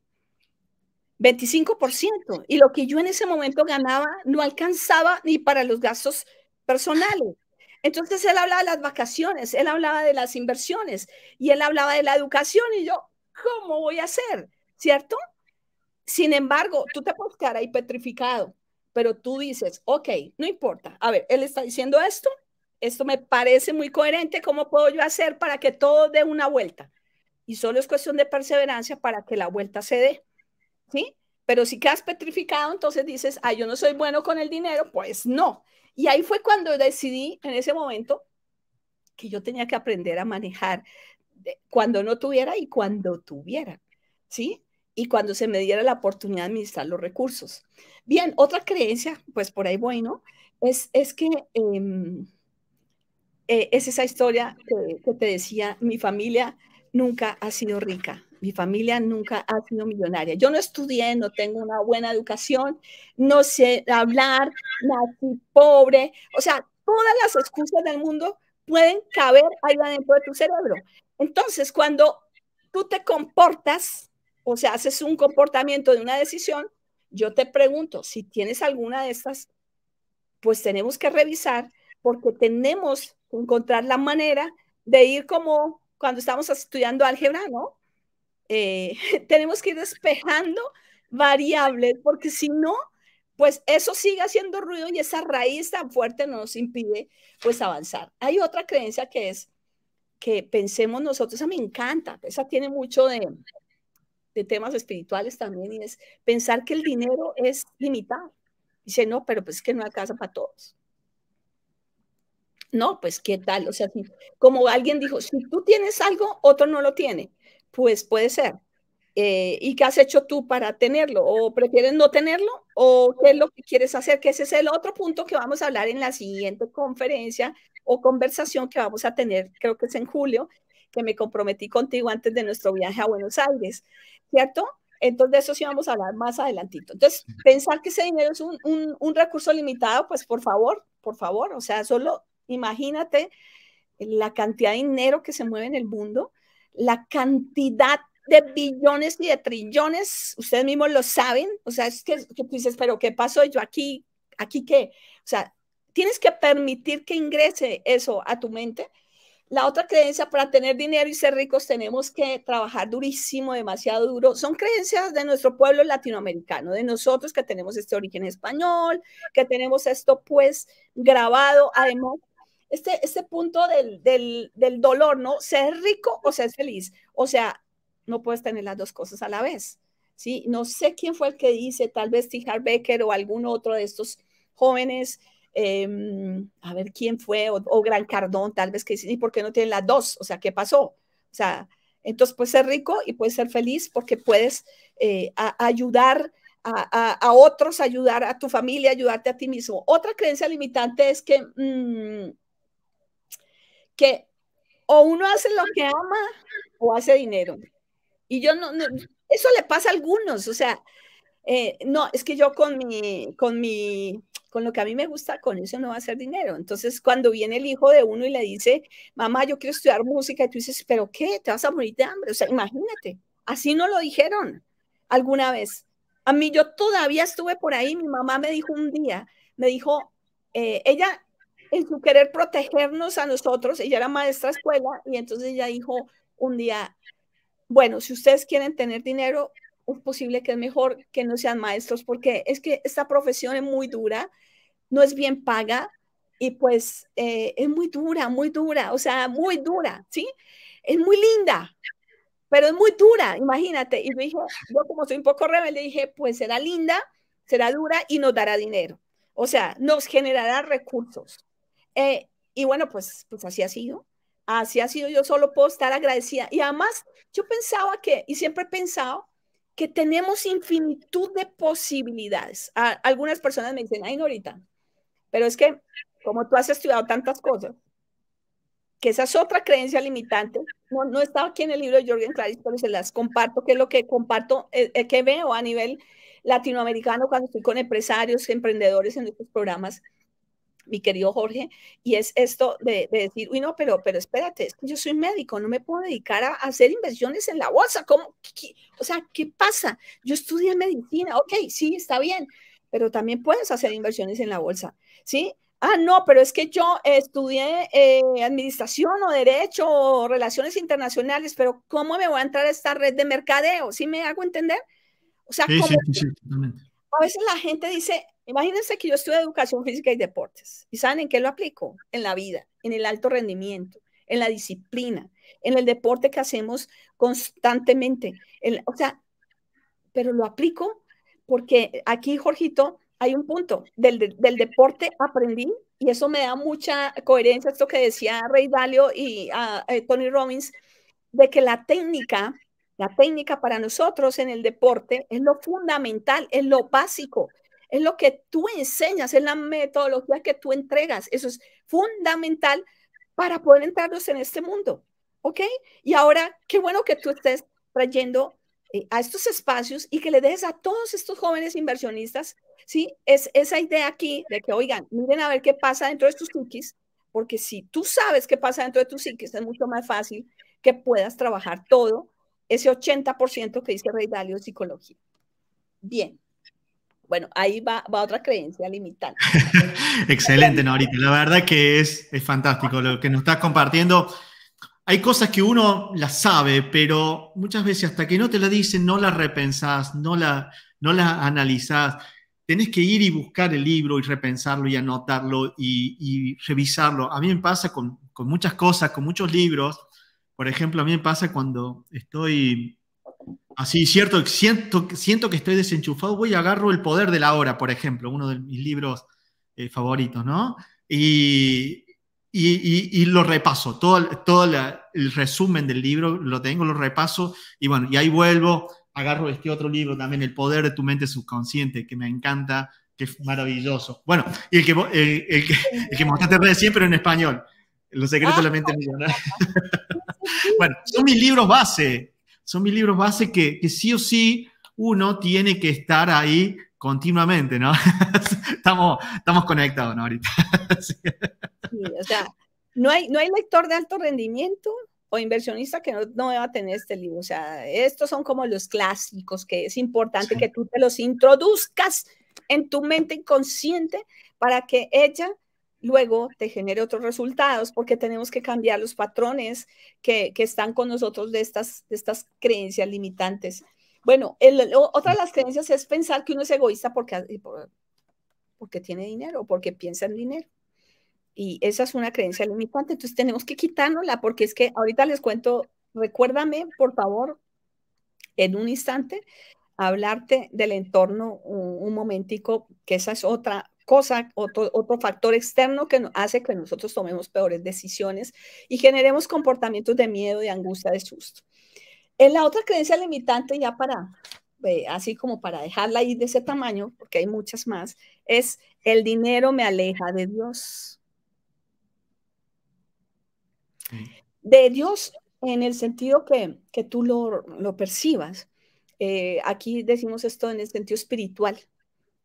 25%. Y lo que yo en ese momento ganaba no alcanzaba ni para los gastos personales. Entonces él hablaba de las vacaciones, él hablaba de las inversiones y él hablaba de la educación y yo, ¿cómo voy a hacer? ¿Cierto? Sin embargo, tú te puedes quedar ahí petrificado, pero tú dices, ok, no importa. A ver, él está diciendo esto, esto me parece muy coherente, ¿cómo puedo yo hacer para que todo dé una vuelta? Y solo es cuestión de perseverancia para que la vuelta se dé. Pero si quedas petrificado, entonces dices, ah, yo no soy bueno con el dinero, pues no. Y ahí fue cuando decidí en ese momento que yo tenía que aprender a manejar eh, cuando no tuviera y cuando tuviera, ¿sí? Y cuando se me diera la oportunidad de administrar los recursos. Bien, otra creencia, pues por ahí bueno Es, es que em, eh, es esa historia que te decía, mi familia nunca ha sido rica, mi familia nunca ha sido millonaria. Yo no estudié, no tengo una buena educación, no sé hablar, nací pobre. O sea, todas las excusas del mundo pueden caber ahí dentro de tu cerebro. Entonces, cuando tú te comportas, o sea, haces un comportamiento de una decisión, yo te pregunto, si tienes alguna de estas, pues tenemos que revisar porque tenemos que encontrar la manera de ir como cuando estamos estudiando álgebra, ¿no? Eh, tenemos que ir despejando variables, porque si no, pues eso sigue haciendo ruido y esa raíz tan fuerte nos impide pues avanzar. Hay otra creencia que es que pensemos nosotros, esa me encanta, esa tiene mucho de, de temas espirituales también, y es pensar que el dinero es limitado. Dice, no, pero pues es que no alcanza para todos. No, pues qué tal, o sea, como alguien dijo, si tú tienes algo, otro no lo tiene. Pues puede ser. Eh, ¿Y qué has hecho tú para tenerlo? ¿O prefieres no tenerlo? ¿O qué es lo que quieres hacer? Que ese es el otro punto que vamos a hablar en la siguiente conferencia o conversación que vamos a tener, creo que es en julio, que me comprometí contigo antes de nuestro viaje a Buenos Aires, ¿cierto? Entonces, de eso sí vamos a hablar más adelantito. Entonces, pensar que ese dinero es un recurso limitado, pues por favor, por favor, o sea, solo imagínate la cantidad de dinero que se mueve en el mundo la cantidad de billones y de trillones, ustedes mismos lo saben, o sea, es que, tú dices, pero ¿qué pasó yo aquí? ¿Aquí qué? O sea, tienes que permitir que ingrese eso a tu mente. La otra creencia, para tener dinero y ser ricos tenemos que trabajar durísimo, demasiado duro. Son creencias de nuestro pueblo latinoamericano, de nosotros que tenemos este origen español, que tenemos esto pues grabado. Además, este, punto del, del, del dolor, ¿no? Ser rico o ser feliz. O sea, no puedes tener las dos cosas a la vez. ¿sí? No sé quién fue el que dice, tal vez Tijar Becker o algún otro de estos jóvenes, em, a ver quién fue, o, Gran Cardón, tal vez que dice, ¿y por qué no tienen las dos? O sea, ¿qué pasó? O sea, entonces puedes ser rico y puedes ser feliz porque puedes eh, ayudar a, a, otros, ayudar a tu familia, ayudarte a ti mismo. Otra creencia limitante es que mm, que o uno hace lo que ama o hace dinero. Y yo no, eso le pasa a algunos, o sea, eh, no, es que yo con mi, con mi, con lo que a mí me gusta, con eso no va a hacer dinero. Entonces, cuando viene el hijo de uno y le dice, mamá, yo quiero estudiar música, y tú dices, pero ¿qué? Te vas a morir de hambre. O sea, imagínate, así no lo dijeron alguna vez. A mí yo todavía estuve por ahí, mi mamá me dijo un día, me dijo, eh, ella en su querer protegernos a nosotros, ella era maestra de escuela y entonces ella dijo un día, bueno, si ustedes quieren tener dinero, es posible que es mejor que no sean maestros porque es que esta profesión es muy dura, no es bien paga y pues eh, es muy dura, muy dura, o sea, muy dura, ¿sí? Es muy linda, pero es muy dura, imagínate. Y me dijo, yo como soy un poco rebelde, dije, pues será linda, será dura y nos dará dinero. O sea, nos generará recursos. Eh, y bueno, pues, pues así ha sido. Así ha sido, yo solo puedo estar agradecida. Y además, yo pensaba que, y siempre he pensado, que tenemos infinitud de posibilidades. algunas personas me dicen, ay, Norita, pero es que como tú has estudiado tantas cosas, que esa es otra creencia limitante, no, no estaba aquí en el libro de Jorgen Claris, pero se las comparto, que es lo que comparto, eh, eh, que veo a nivel latinoamericano cuando estoy con empresarios, emprendedores en estos programas, mi querido Jorge, y es esto de, decir, uy, no, pero, pero espérate, es que yo soy médico, no me puedo dedicar a, hacer inversiones en la bolsa, ¿cómo? o sea, ¿qué pasa? Yo estudié medicina, ok, sí, está bien, pero también puedes hacer inversiones en la bolsa, ¿sí? Ah, no, pero es que yo estudié eh, administración o derecho o relaciones internacionales, pero ¿cómo me voy a entrar a esta red de mercadeo? ¿Sí me hago entender? O sea, sí, a veces la gente dice, Imagínense que yo estudio educación física y deportes. ¿Y saben en qué lo aplico? En la vida, en el alto rendimiento, en la disciplina, en el deporte que hacemos constantemente. o sea, pero lo aplico porque aquí, Jorgito, hay un punto. Del, deporte aprendí y eso me da mucha coherencia esto que decía Rey Dalio y ah, eh, Tony Robbins, de que la técnica, la técnica para nosotros en el deporte es lo fundamental, es lo básico, es lo que tú enseñas, es la metodología que tú entregas. Eso es fundamental para poder entrarnos en este mundo. ¿Ok? Y ahora, qué bueno que tú estés trayendo eh, a estos espacios y que le des a todos estos jóvenes inversionistas, ¿sí? Es esa idea aquí de que, oigan, miren a ver qué pasa dentro de tus cookies, porque si tú sabes qué pasa dentro de tus cookies, es mucho más fácil que puedas trabajar todo ese 80% que dice Rey Dalio de psicología. Bien, bueno, ahí va, otra creencia limitante. Excelente, Norita. La verdad que es, fantástico lo que nos estás compartiendo. Hay cosas que uno las sabe, pero muchas veces hasta que no te la dicen, no las repensás, no la, no la analizás. Tenés que ir y buscar el libro y repensarlo y anotarlo y, revisarlo. A mí me pasa con, con muchas cosas, con muchos libros. Por ejemplo, a mí me pasa cuando estoy Así, cierto, siento, siento que estoy desenchufado, voy y agarro El Poder de la Hora, por ejemplo, uno de mis libros eh, favoritos, ¿no? Y, lo repaso, todo, todo el resumen del libro lo tengo, lo repaso, y bueno, y ahí vuelvo, agarro este otro libro también, El Poder de tu Mente Subconsciente, que me encanta, que es maravilloso. Bueno, y el que, el, que, mostraste recién, pero en español, Los Secretos de la Mente ah, Millonaria. bueno, son mis libros base, son mis libros base que, sí o sí uno tiene que estar ahí continuamente, ¿no? estamos, estamos conectados, ¿no? Ahorita. o sea, no hay, no hay lector de alto rendimiento o inversionista que no, no va a tener este libro. O sea, estos son como los clásicos que es importante que tú te los introduzcas en tu mente inconsciente para que ella luego te genere otros resultados, porque tenemos que cambiar los patrones que, están con nosotros de estas, estas creencias limitantes. Bueno, otra de las creencias es pensar que uno es egoísta porque, porque tiene dinero, o porque piensa en dinero. Y esa es una creencia limitante, entonces tenemos que quitárnosla, porque es que ahorita les cuento, recuérdame, por favor, en un instante, hablarte del entorno un momentico, que esa es otra cosa, otro, factor externo que hace que nosotros tomemos peores decisiones y generemos comportamientos de miedo, de angustia, de susto. En la otra creencia limitante, ya para, eh, así como para dejarla ahí de ese tamaño, porque hay muchas más, es el dinero me aleja de Dios. Mm. De Dios en el sentido que, tú lo, percibas. Eh, aquí decimos esto en el sentido espiritual,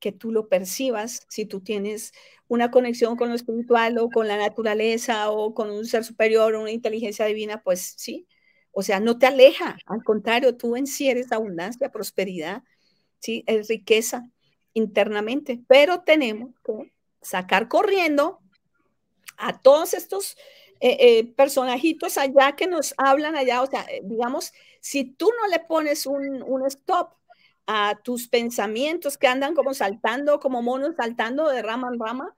que tú lo percibas, si tú tienes una conexión con lo espiritual o con la naturaleza o con un ser superior o una inteligencia divina, pues sí, o sea, no te aleja, al contrario, tú en sí eres abundancia, prosperidad, sí, es riqueza internamente, pero tenemos que sacar corriendo a todos estos eh, eh, personajitos allá que nos hablan allá, o sea, eh, digamos, si tú no le pones un, un stop a tus pensamientos que andan como saltando, como monos saltando de rama en rama,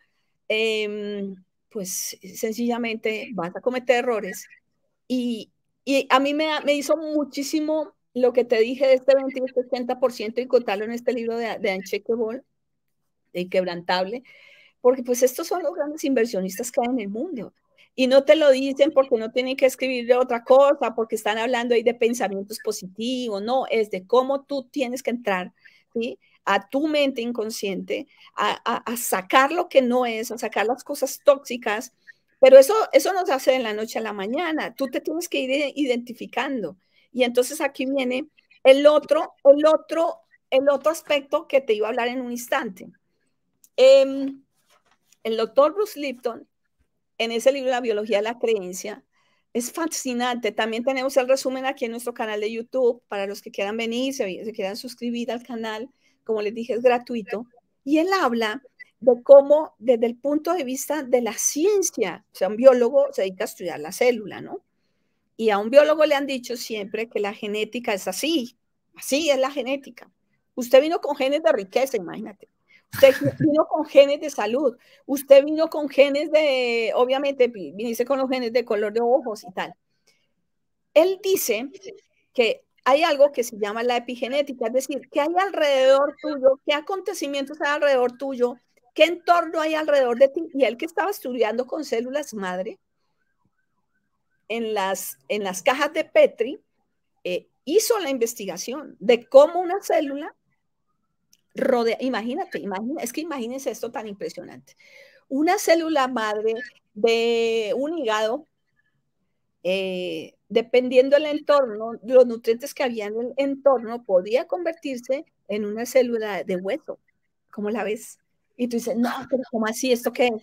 em, pues sencillamente vas a cometer errores. Y, a mí me, hizo muchísimo lo que te dije de este 20 60% y contarlo en este libro de, de de Inquebrantable, porque pues estos son los grandes inversionistas que hay en el mundo. Y no te lo dicen porque no tienen que escribir de otra cosa, porque están hablando ahí de pensamientos positivos, no, es de cómo tú tienes que entrar, a tu mente inconsciente, a, sacar lo que no es, a sacar las cosas tóxicas, pero eso, eso no hace de la noche a la mañana, tú te tienes que ir identificando. Y entonces aquí viene el otro, el otro, el otro aspecto que te iba a hablar en un instante. Em, el doctor Bruce Lipton en ese libro La biología de la creencia. Es fascinante. También tenemos el resumen aquí en nuestro canal de YouTube para los que quieran venir, se, quieran suscribir al canal. Como les dije, es gratuito. Y él habla de cómo, desde el punto de vista de la ciencia, o sea, un biólogo se dedica a estudiar la célula, ¿no? Y a un biólogo le han dicho siempre que la genética es así, así es la genética. Usted vino con genes de riqueza, imagínate. Usted vino con genes de salud, usted vino con genes de, obviamente, viniste con los genes de color de ojos y tal. Él dice que hay algo que se llama la epigenética, es decir, que hay alrededor tuyo, qué acontecimientos hay alrededor tuyo, qué entorno hay alrededor de ti. Y él que estaba estudiando con células madre en las, en las cajas de Petri, eh, hizo la investigación de cómo una célula imagínate, es que imagínense esto tan impresionante. Una célula madre de un hígado, eh, dependiendo del entorno, los nutrientes que había en el entorno, podía convertirse en una célula de hueso, como la ves. Y tú dices, no, pero ¿cómo así? ¿Esto qué es?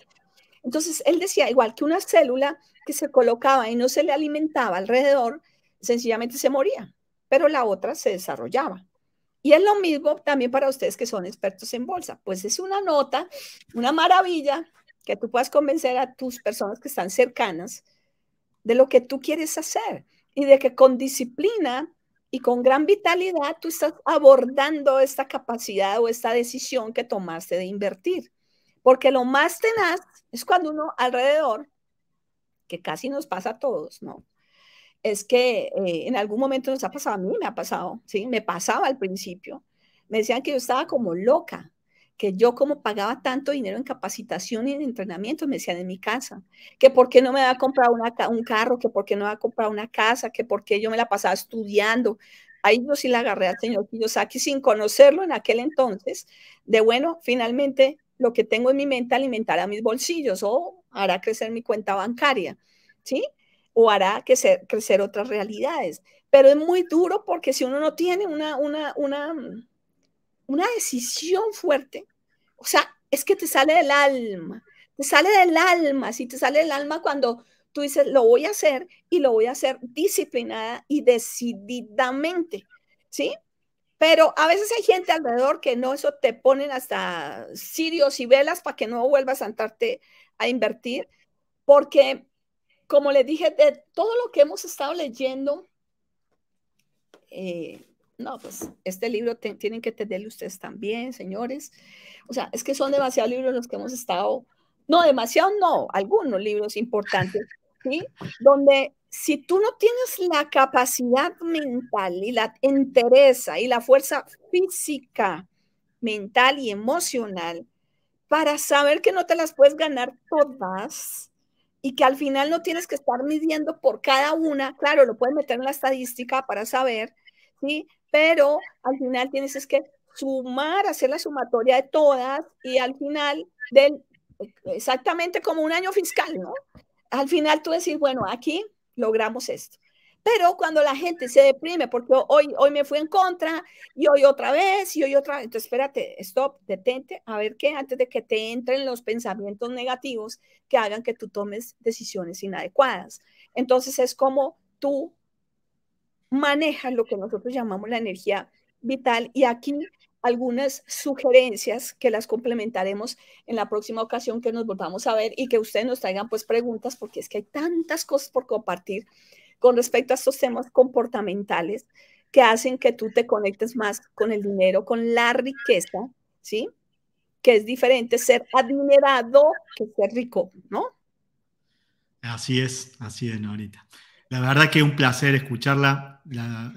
Entonces, él decía, igual que una célula que se colocaba y no se le alimentaba alrededor, sencillamente se moría, pero la otra se desarrollaba. Y es lo mismo también para ustedes que son expertos en bolsa. Pues es una nota, una maravilla que tú puedas convencer a tus personas que están cercanas de lo que tú quieres hacer y de que con disciplina y con gran vitalidad tú estás abordando esta capacidad o esta decisión que tomaste de invertir. Porque lo más tenaz es cuando uno alrededor, que casi nos pasa a todos, ¿no? es que eh, en algún momento nos ha pasado, a mí me ha pasado, ¿sí? Me pasaba al principio. Me decían que yo estaba como loca, que yo como pagaba tanto dinero en capacitación y en entrenamiento, me decían en mi casa, que por qué no me va comprado una, un carro, que por qué no a comprar una casa, que por qué yo me la pasaba estudiando. Ahí yo sí la agarré al señor Kiyosaki sin conocerlo en aquel entonces, de bueno, finalmente lo que tengo en mi mente alimentará mis bolsillos o hará crecer mi cuenta bancaria, ¿sí? o hará crecer, crecer otras realidades. Pero es muy duro porque si uno no tiene una, una, mm, una, decisión fuerte, o sea, es que te sale del alma, te sale del alma, si te sale del alma cuando tú dices, lo voy a hacer y lo voy a hacer disciplinada y decididamente, ¿sí? Pero a veces hay gente alrededor que no, eso te ponen hasta cirios y velas para que no vuelvas a sentarte a invertir, porque como les dije, de todo lo que hemos estado leyendo, eh, no, pues este libro tienen que tenerlo ustedes también, señores. O sea, es que son demasiados libros los que hemos estado, no, demasiado no, algunos libros importantes, ¿sí? Donde si tú no tienes la capacidad mental y la entereza y la fuerza física, mental y emocional para saber que no te las puedes ganar todas, y que al final no tienes que estar midiendo por cada una, claro, lo puedes meter en la estadística para saber, ¿sí? Pero al final tienes es que sumar, hacer la sumatoria de todas y al final del, exactamente como un año fiscal, ¿no? Al final tú decís, bueno, aquí logramos esto. Pero cuando la gente se deprime, porque hoy, hoy me fui en contra, y hoy otra vez, y hoy otra vez, entonces espérate, stop, detente, a ver qué, antes de que te entren los pensamientos negativos que hagan que tú tomes decisiones inadecuadas. Entonces es como tú manejas lo que nosotros llamamos la energía vital, y aquí algunas sugerencias que las complementaremos en la próxima ocasión que nos volvamos a ver y que ustedes nos traigan pues preguntas, porque es que hay tantas cosas por compartir con respecto a estos temas comportamentales que hacen que tú te conectes más con el dinero, con la riqueza, ¿sí? Que es diferente ser adinerado que ser rico, ¿no? Así es, así es, Norita. La verdad que es un placer escucharla.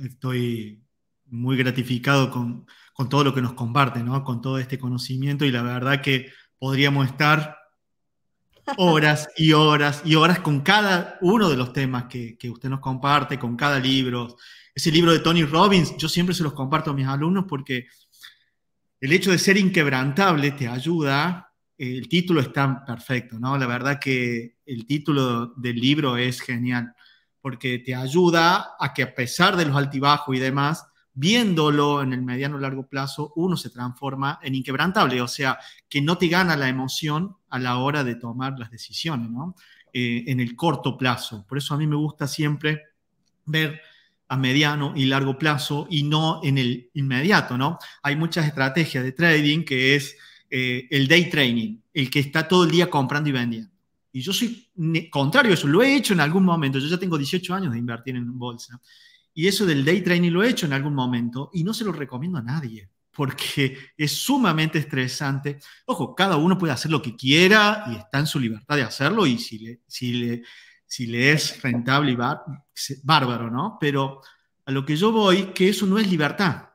estoy muy gratificado con, con todo lo que nos comparte, ¿no? Con todo este conocimiento y la verdad que podríamos estar horas y horas y horas con cada uno de los temas que, usted nos comparte, con cada libro. Ese libro de Tony Robbins, yo siempre se los comparto a mis alumnos porque el hecho de ser inquebrantable te ayuda. El título está perfecto, ¿no? La verdad que el título del libro es genial porque te ayuda a que a pesar de los altibajos y demás, viéndolo en el mediano o largo plazo, uno se transforma en inquebrantable, o sea, que no te gana la emoción a la hora de tomar las decisiones, ¿no? Eh, en el corto plazo. Por eso a mí me gusta siempre ver a mediano y largo plazo y no en el inmediato, ¿no? Hay muchas estrategias de trading que es eh, el day trading, el que está todo el día comprando y vendiendo. Y yo soy contrario a eso, lo he hecho en algún momento, yo ya tengo 18 años de invertir en bolsa. Y eso del day training lo he hecho en algún momento y no se lo recomiendo a nadie porque es sumamente estresante. Ojo, cada uno puede hacer lo que quiera y está en su libertad de hacerlo y si le, si le, si le es rentable y bárbaro, ¿no? Pero a lo que yo voy, que eso no es libertad,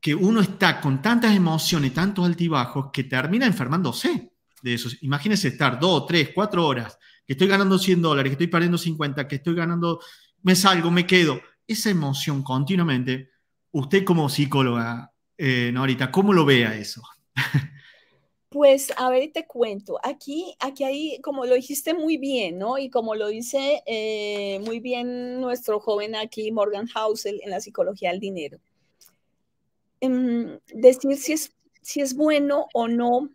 que uno está con tantas emociones, tantos altibajos, que termina enfermándose de eso. Imagínense estar dos, tres, cuatro horas, que estoy ganando 100 dólares, que estoy perdiendo 50, que estoy ganando, me salgo, me quedo esa emoción continuamente, usted como psicóloga, eh, Norita, ¿cómo lo vea eso? Pues a ver, te cuento, aquí, aquí hay, como lo dijiste muy bien, ¿no? Y como lo dice eh, muy bien nuestro joven aquí, Morgan Hausel, en la psicología del dinero, em, decir si es, si es bueno o no,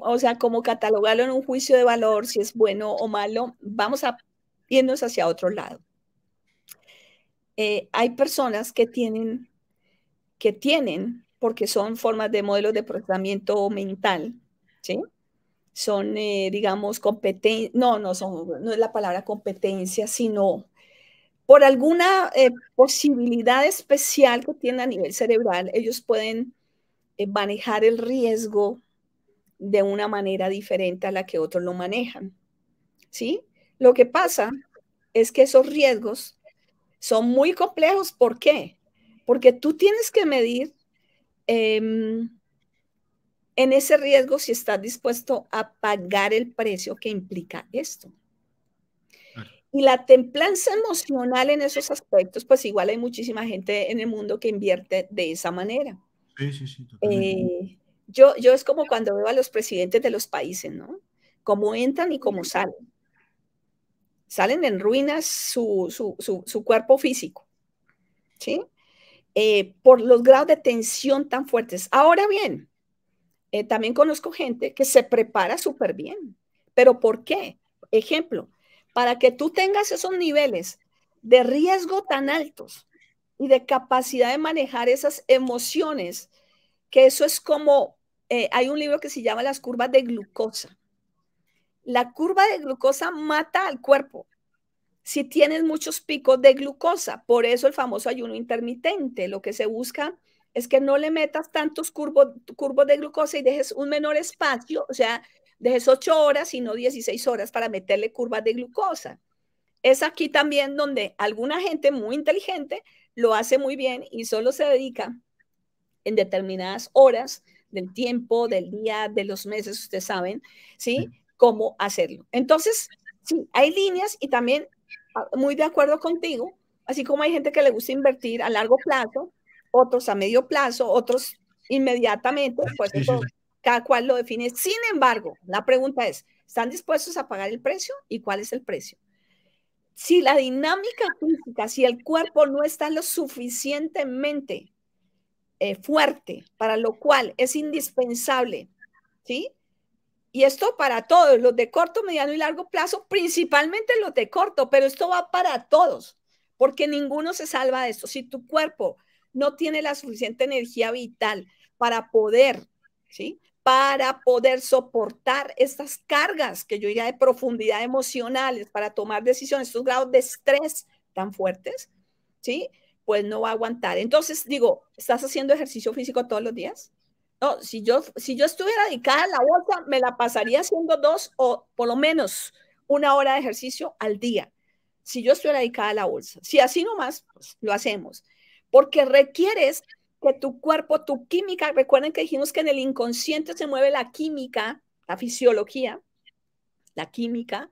o sea, como catalogarlo en un juicio de valor, si es bueno o malo, vamos a irnos hacia otro lado. Eh, hay personas que tienen, que tienen, porque son formas de modelos de procesamiento mental, ¿sí? Son, eh, digamos, competencia, no, no, son, no es la palabra competencia, sino por alguna eh, posibilidad especial que tienen a nivel cerebral, ellos pueden manejar el riesgo de una manera diferente a la que otros lo manejan, ¿sí? Lo que pasa es que esos riesgos son muy complejos. ¿Por qué? Porque tú tienes que medir em, en ese riesgo si estás dispuesto a pagar el precio que implica esto. Y la templanza emocional en esos aspectos, pues igual hay muchísima gente en el mundo que invierte de esa manera. Sí, sí, sí. Eh, yo, yo es como cuando veo a los presidentes de los países, ¿no? Cómo entran y cómo salen salen en ruinas su, cuerpo físico, ¿sí? Eh, por los grados de tensión tan fuertes. Ahora bien, eh, también conozco gente que se prepara súper bien, pero ¿por qué? Ejemplo, para que tú tengas esos niveles de riesgo tan altos y de capacidad de manejar esas emociones, que eso es como, eh, hay un libro que se llama Las curvas de glucosa, la curva de glucosa mata al cuerpo si tienes muchos picos de glucosa. Por eso el famoso ayuno intermitente. Lo que se busca es que no le metas tantos curvos, de glucosa y dejes un menor espacio, o sea, dejes 8 horas y no 16 horas para meterle curvas de glucosa. Es aquí también donde alguna gente muy inteligente lo hace muy bien y solo se dedica en determinadas horas del tiempo, del día, de los meses, ustedes saben, ¿sí? cómo hacerlo. Entonces, sí, hay líneas y también ah, muy de acuerdo contigo, así como hay gente que le gusta invertir a largo plazo, otros a medio plazo, otros inmediatamente, pues cada cual lo define. Sin embargo, la pregunta es, ¿están dispuestos a pagar el precio y cuál es el precio? Si la dinámica física, si el cuerpo no está lo suficientemente eh, fuerte, para lo cual es indispensable, ¿sí? Y esto para todos, los de corto, mediano y largo plazo, principalmente los de corto, pero esto va para todos, porque ninguno se salva de esto. Si tu cuerpo no tiene la suficiente energía vital para poder, ¿sí? Para poder soportar estas cargas que yo diría de profundidad emocionales, para tomar decisiones, estos grados de estrés tan fuertes, ¿sí? Pues no va a aguantar. Entonces, digo, ¿estás haciendo ejercicio físico todos los días? No, si yo, si yo estuviera dedicada a la bolsa, me la pasaría haciendo dos o por lo menos una hora de ejercicio al día. Si yo estuviera dedicada a la bolsa. Si así nomás, pues, lo hacemos. Porque requieres que tu cuerpo, tu química, recuerden que dijimos que en el inconsciente se mueve la química, la fisiología, la química,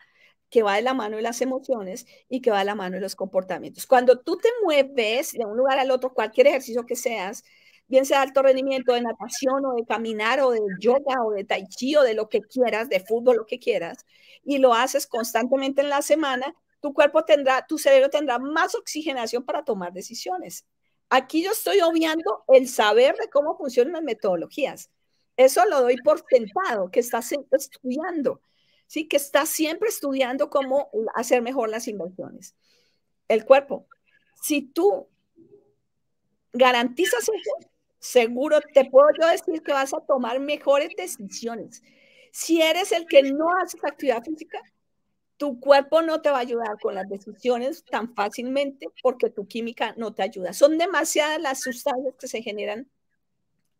que va de la mano de las emociones y que va de la mano de los comportamientos. Cuando tú te mueves de un lugar al otro, cualquier ejercicio que seas, bien sea de alto rendimiento, de natación o de caminar o de yoga o de tai chi o de lo que quieras, de fútbol, lo que quieras, y lo haces constantemente en la semana, tu cuerpo tendrá, tu cerebro tendrá más oxigenación para tomar decisiones. Aquí yo estoy obviando el saber de cómo funcionan las metodologías. Eso lo doy por sentado, que estás estudiando, ¿sí? que estás siempre estudiando cómo hacer mejor las inversiones. El cuerpo. Si tú garantizas eso, Seguro te puedo yo decir que vas a tomar mejores decisiones. Si eres el que no hace actividad física, tu cuerpo no te va a ayudar con las decisiones tan fácilmente porque tu química no te ayuda. Son demasiadas las sustancias que se generan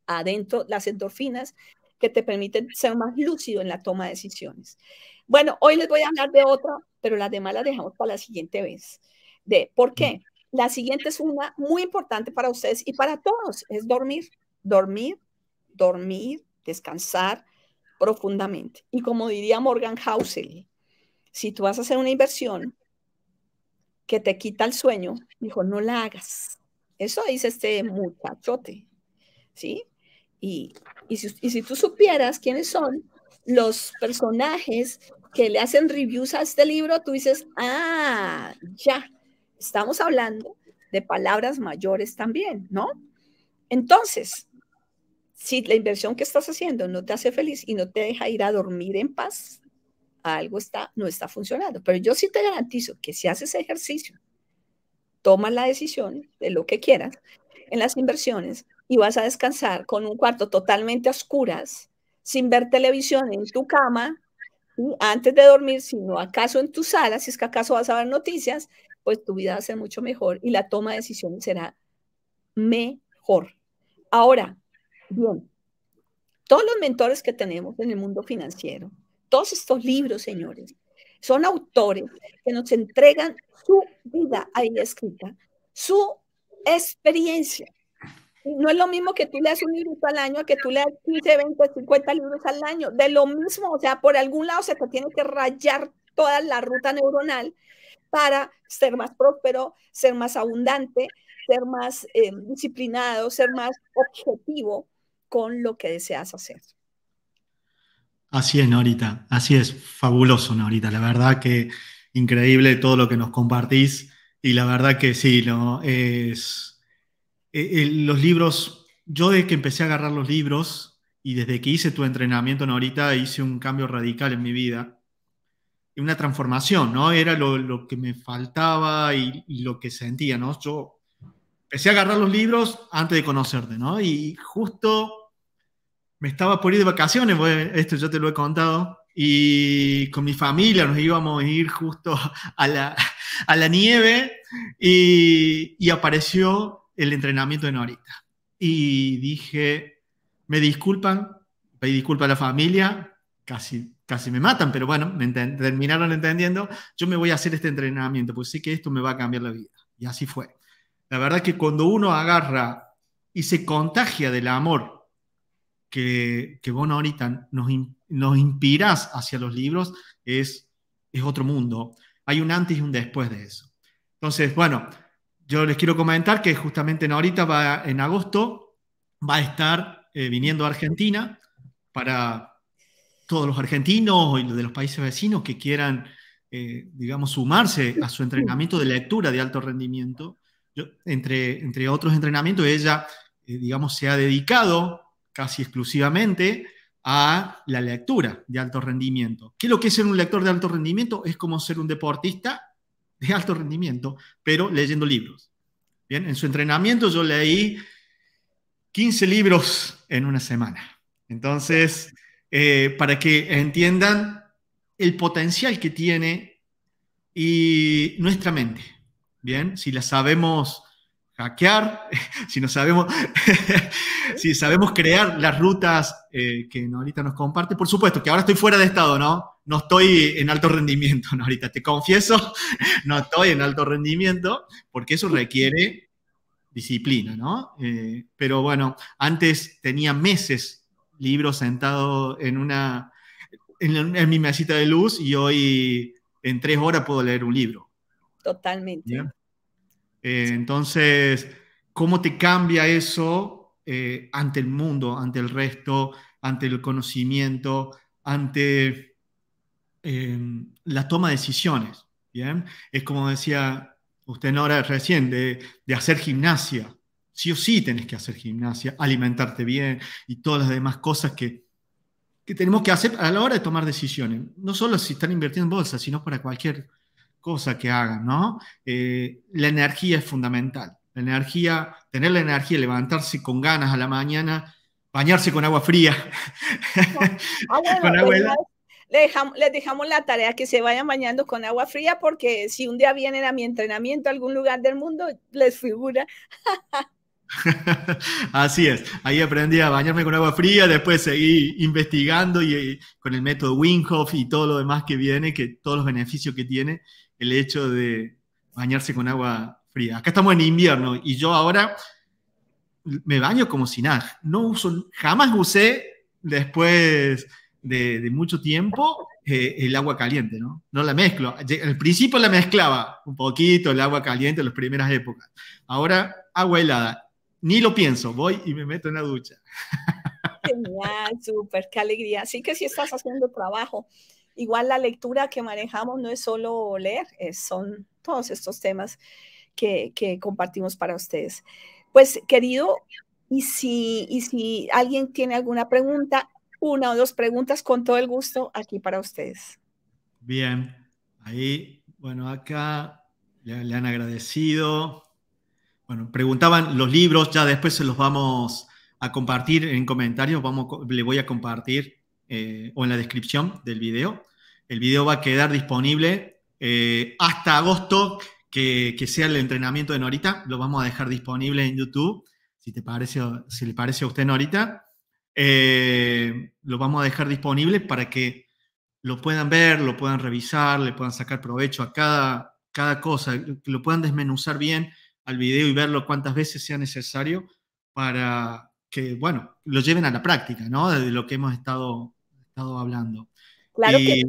adentro, las endorfinas, que te permiten ser más lúcido en la toma de decisiones. Bueno, hoy les voy a hablar de otra, pero las demás las dejamos para la siguiente vez. De, ¿Por qué? La siguiente es una muy importante para ustedes y para todos, es dormir, dormir, dormir, descansar profundamente. Y como diría Morgan Housel, si tú vas a hacer una inversión que te quita el sueño, dijo, no la hagas. Eso dice este muchachote, ¿sí? Y, si, y si tú supieras quiénes son los personajes que le hacen reviews a este libro, tú dices, ah, ya, Estamos hablando de palabras mayores también, ¿no? Entonces, si la inversión que estás haciendo no te hace feliz y no te deja ir a dormir en paz, algo está, no está funcionando. Pero yo sí te garantizo que si haces ejercicio, tomas la decisión de lo que quieras en las inversiones y vas a descansar con un cuarto totalmente a oscuras, sin ver televisión en tu cama, antes de dormir, sino acaso en tu sala, si es que acaso vas a ver noticias, pues tu vida va a ser mucho mejor y la toma de decisiones será mejor. Ahora, bien, todos los mentores que tenemos en el mundo financiero, todos estos libros, señores, son autores que nos entregan su vida ahí escrita, su experiencia. No es lo mismo que tú leas un libro al año que tú leas 15, 20, 50 libros al año. De lo mismo, o sea, por algún lado se te tiene que rayar toda la ruta neuronal para ser más próspero, ser más abundante, ser más eh, disciplinado, ser más objetivo con lo que deseas hacer. Así es, Norita, así es, fabuloso, Norita, la verdad que increíble todo lo que nos compartís y la verdad que sí, no, es, eh, eh, los libros, yo desde que empecé a agarrar los libros y desde que hice tu entrenamiento, Norita, hice un cambio radical en mi vida una transformación, ¿no? Era lo, que me faltaba y, lo que sentía, ¿no? Yo empecé a agarrar los libros antes de conocerte, ¿no? Y justo me estaba por ir de vacaciones, esto ya te lo he contado, y con mi familia nos íbamos a ir justo a la, a la nieve y, apareció el entrenamiento de Norita. Y dije, me disculpan, ¿Me disculpa a la familia, casi casi me matan, pero bueno, me terminaron entendiendo, yo me voy a hacer este entrenamiento, pues sé que esto me va a cambiar la vida. Y así fue. La verdad que cuando uno agarra y se contagia del amor que, que vos ahorita nos, hacia los libros, es, es otro mundo. Hay un antes y un después de eso. Entonces, bueno, yo les quiero comentar que justamente ahorita va, en agosto va a estar eh, viniendo a Argentina para todos los argentinos y de los países vecinos que quieran, eh, digamos, sumarse a su entrenamiento de lectura de alto rendimiento. entre, entre otros entrenamientos, ella, eh, digamos, se ha dedicado casi exclusivamente a la lectura de alto rendimiento. ¿Qué es lo que es ser un lector de alto rendimiento? Es como ser un deportista de alto rendimiento, pero leyendo libros. Bien, en su entrenamiento yo leí 15 libros en una semana. Entonces, eh, para que entiendan el potencial que tiene y nuestra mente. Bien, si la sabemos hackear, si no sabemos, si sabemos crear las rutas eh, que Norita nos comparte. Por supuesto que ahora estoy fuera de estado, ¿no? No estoy en alto rendimiento, Norita, te confieso, no estoy en alto rendimiento, porque eso requiere disciplina, ¿no? Eh, pero bueno, antes tenía meses Libro sentado en una, en, mi mesita de luz y hoy en tres horas puedo leer un libro. Totalmente. Eh, entonces, ¿cómo te cambia eso eh, ante el mundo, ante el resto, ante el conocimiento, ante em, la toma de decisiones? ¿bien? Es como decía usted, Nora, recién, de, de hacer gimnasia sí o sí tienes que hacer gimnasia, alimentarte bien y todas las demás cosas que, tenemos que hacer a la hora de tomar decisiones. No solo si están invirtiendo en bolsa, sino para cualquier cosa que hagan, ¿no? Eh, la energía es fundamental. La energía, tener la energía, levantarse con ganas a la mañana, bañarse con agua fría. Ah, pues, dejamos, les dejamos, la tarea que se vayan bañando con agua fría porque si un día vienen a mi entrenamiento a algún lugar del mundo, les figura. Así es, ahí aprendí a bañarme con agua fría, después seguí investigando y, eh, con el método Winghoff y todo lo demás que viene, que todos los beneficios que tiene el hecho de bañarse con agua fría. Acá estamos en invierno y yo ahora me baño como si nada. No uso, jamás usé después de, mucho tiempo eh, el agua caliente, ¿no? No la mezclo. Al principio la mezclaba un poquito el agua caliente en las primeras épocas. Ahora agua helada ni lo pienso, voy y me meto en la ducha. Genial, súper, qué alegría. Así que sí estás haciendo trabajo. Igual la lectura que manejamos no es solo leer, son todos estos temas que, compartimos para ustedes. Pues querido, y si, y si alguien tiene alguna pregunta, una o dos preguntas, con todo el gusto aquí para ustedes. Bien, ahí, bueno, acá le han agradecido. Bueno, preguntaban los libros, ya después se los vamos a compartir en comentarios, vamos, le voy a compartir eh, o en la descripción del video. El video va a quedar disponible eh, hasta agosto, que, sea el entrenamiento de Norita, lo vamos a dejar disponible en YouTube, si, te parece, si le parece a usted Norita. Eh, lo vamos a dejar disponible para que lo puedan ver, lo puedan revisar, le puedan sacar provecho a cada, cada cosa, lo puedan desmenuzar bien al video y verlo cuantas veces sea necesario para que, bueno, lo lleven a la práctica, ¿no? De lo que hemos estado, estado hablando. Claro que es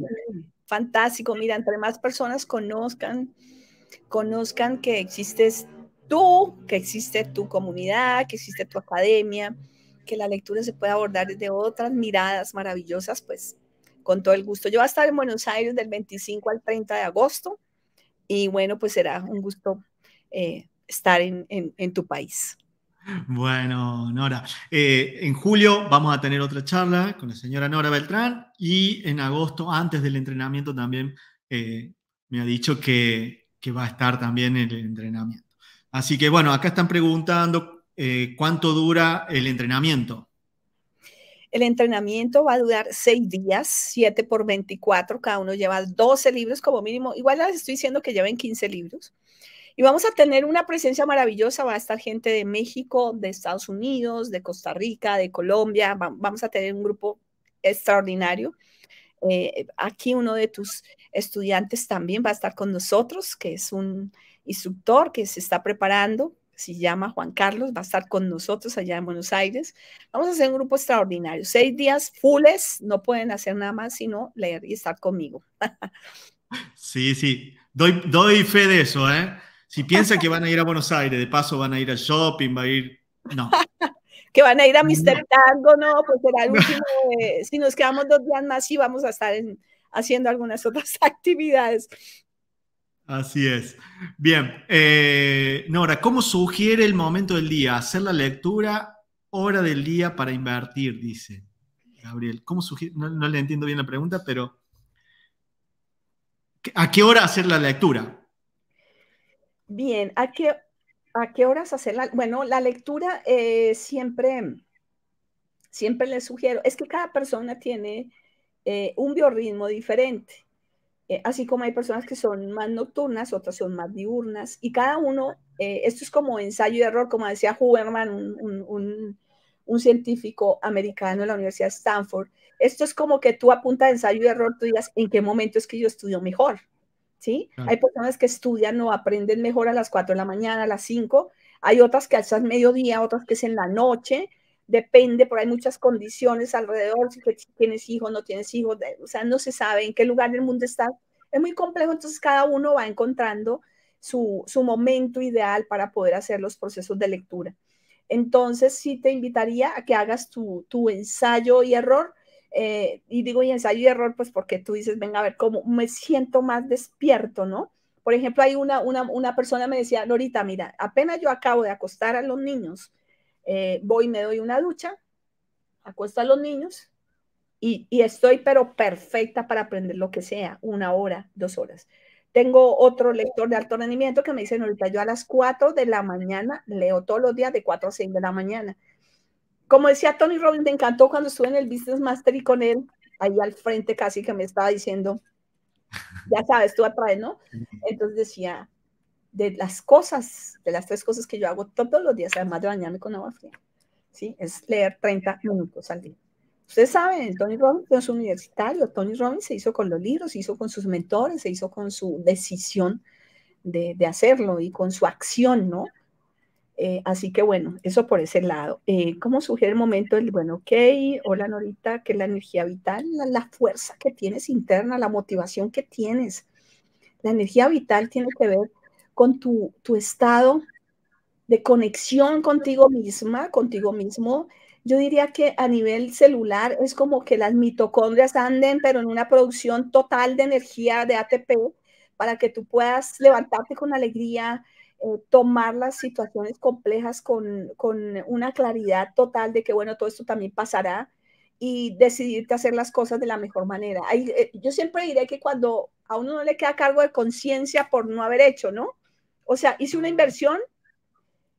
fantástico. Mira, entre más personas conozcan, conozcan que existes tú, que existe tu comunidad, que existe tu academia, que la lectura se puede abordar desde otras miradas maravillosas, pues con todo el gusto. Yo voy a estar en Buenos Aires del 25 al 30 de agosto y bueno, pues será un gusto eh, estar en, tu país. Bueno, Nora, eh, en julio vamos a tener otra charla con la señora Nora Beltrán y en agosto, antes del entrenamiento, también eh, me ha dicho que, va a estar también en el entrenamiento. Así que bueno, acá están preguntando eh, cuánto dura el entrenamiento. El entrenamiento va a durar seis días, siete por 24, cada uno lleva 12 libros como mínimo. Igual les estoy diciendo que lleven 15 libros. Y vamos a tener una presencia maravillosa, va a estar gente de México, de Estados Unidos, de Costa Rica, de Colombia, vamos a tener un grupo extraordinario. Eh, aquí uno de tus estudiantes también va a estar con nosotros, que es un instructor que se está preparando, se llama Juan Carlos, va a estar con nosotros allá en Buenos Aires. Vamos a hacer un grupo extraordinario, seis días fulles, no pueden hacer nada más sino leer y estar conmigo. sí, sí, doy, doy fe de eso, ¿eh? Si piensa que van a ir a Buenos Aires, de paso van a ir al shopping, va a ir. No. que van a ir a Mister Tango, no, pues será si nos quedamos dos días más, sí vamos a estar haciendo algunas otras actividades. Así es. Bien. Eh, Nora, ¿cómo sugiere el momento del día? Hacer la lectura, hora del día para invertir, dice Gabriel. ¿Cómo sugiere? No, no le entiendo bien la pregunta, pero. ¿A qué hora hacer la lectura? Bien, ¿a qué, a qué horas hacer la? Bueno, la lectura eh, siempre, siempre les sugiero, es que cada persona tiene eh, un biorritmo diferente. Eh, así como hay personas que son más nocturnas, otras son más diurnas, y cada uno, esto es como ensayo y error, como decía Huberman, un, científico americano de la Universidad de Stanford. Esto es como que tú apuntas ensayo y error tú digas en qué momento es que yo estudio mejor. ¿sí? Hay personas que estudian o aprenden mejor a las 4 de la mañana, a las 5, hay otras que alzan mediodía, otras que es en la noche, depende, por hay muchas condiciones alrededor, si tienes hijos, no tienes hijos, o sea, no se sabe en qué lugar del mundo estás. Es muy complejo, entonces cada uno va encontrando su, su momento ideal para poder hacer los procesos de lectura. Entonces, sí te invitaría a que hagas tu, tu ensayo y error eh, y digo, y ensayo y error, pues porque tú dices, venga, a ver, cómo me siento más despierto, ¿no? Por ejemplo, hay una, una, una persona me decía, Lorita, mira, apenas yo acabo de acostar a los niños, eh, voy me doy una ducha, acuesto a los niños y, estoy pero perfecta para aprender lo que sea, una hora, dos horas. Tengo otro lector de alto rendimiento que me dice, Lorita, yo a las 4 de la mañana leo todos los días de 4 a 6 de la mañana. Como decía Tony Robbins, me encantó cuando estuve en el Business Master y con él, ahí al frente casi que me estaba diciendo, ya sabes, tú atraes, ¿no? Entonces decía, de las cosas, de las tres cosas que yo hago todos los días, además de bañarme con agua fría, ¿sí? Es leer 30 minutos al día. Ustedes saben, Tony Robbins no es universitario, Tony Robbins se hizo con los libros, se hizo con sus mentores, se hizo con su decisión de, de hacerlo y con su acción, ¿no? Eh, así que bueno, eso por ese lado. Eh, ¿Cómo sugiere el momento del, bueno, ok, hola Norita, que la energía vital, la, fuerza que tienes interna, la motivación que tienes? La energía vital tiene que ver con tu, tu estado de conexión contigo misma, contigo mismo. Yo diría que a nivel celular es como que las mitocondrias anden, pero en una producción total de energía de ATP para que tú puedas levantarte con alegría, eh, tomar las situaciones complejas con, con, una claridad total de que, bueno, todo esto también pasará y decidirte hacer las cosas de la mejor manera. Eh, yo siempre diré que cuando a uno no le queda cargo de conciencia por no haber hecho, ¿no? O sea, hice una inversión,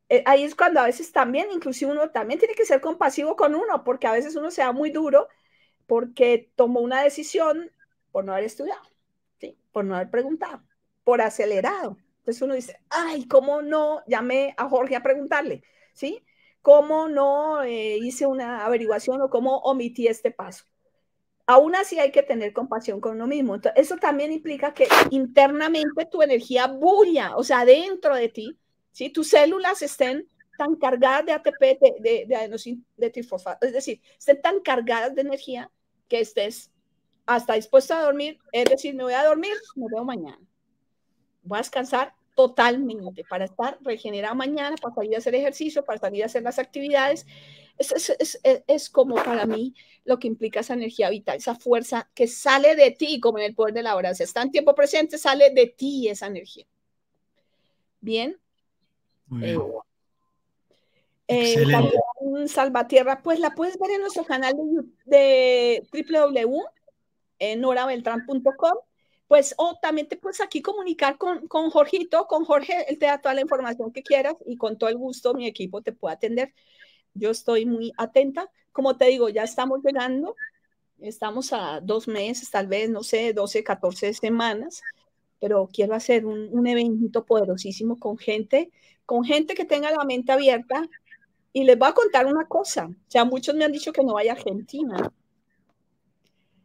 eh, ahí es cuando a veces también, inclusive uno también tiene que ser compasivo con uno, porque a veces uno se da muy duro porque tomó una decisión por no haber estudiado, ¿sí? por no haber preguntado, por acelerado. Entonces uno dice, ay, ¿cómo no llamé a Jorge a preguntarle? ¿Sí? ¿Cómo no eh, hice una averiguación o cómo omití este paso? Aún así hay que tener compasión con uno mismo. Entonces, eso también implica que internamente tu energía bulla, o sea, dentro de ti, ¿sí? tus células estén tan cargadas de ATP, de, de, de de trifosfato, es decir, estén tan cargadas de energía que estés hasta dispuesta a dormir, es decir, me voy a dormir, me veo mañana voy a descansar totalmente para estar regenerado mañana, para salir a hacer ejercicio, para salir a hacer las actividades. Es, es, como para mí lo que implica esa energía vital, esa fuerza que sale de ti, como en el poder de la hora. Si está en tiempo presente, sale de ti esa energía. Bien. Muy eh, bien. Eh, salvatierra, pues la puedes ver en nuestro canal de, de www.norabeltran.com pues, o también te puedes aquí comunicar con, con Jorgito, con Jorge, él te da toda la información que quieras y con todo el gusto mi equipo te puede atender. Yo estoy muy atenta. Como te digo, ya estamos llegando, estamos a dos meses, tal vez, no sé, 12, 14 semanas, pero quiero hacer un, un evento poderosísimo con gente, con gente que tenga la mente abierta. Y les voy a contar una cosa, Ya muchos me han dicho que no vaya a Argentina,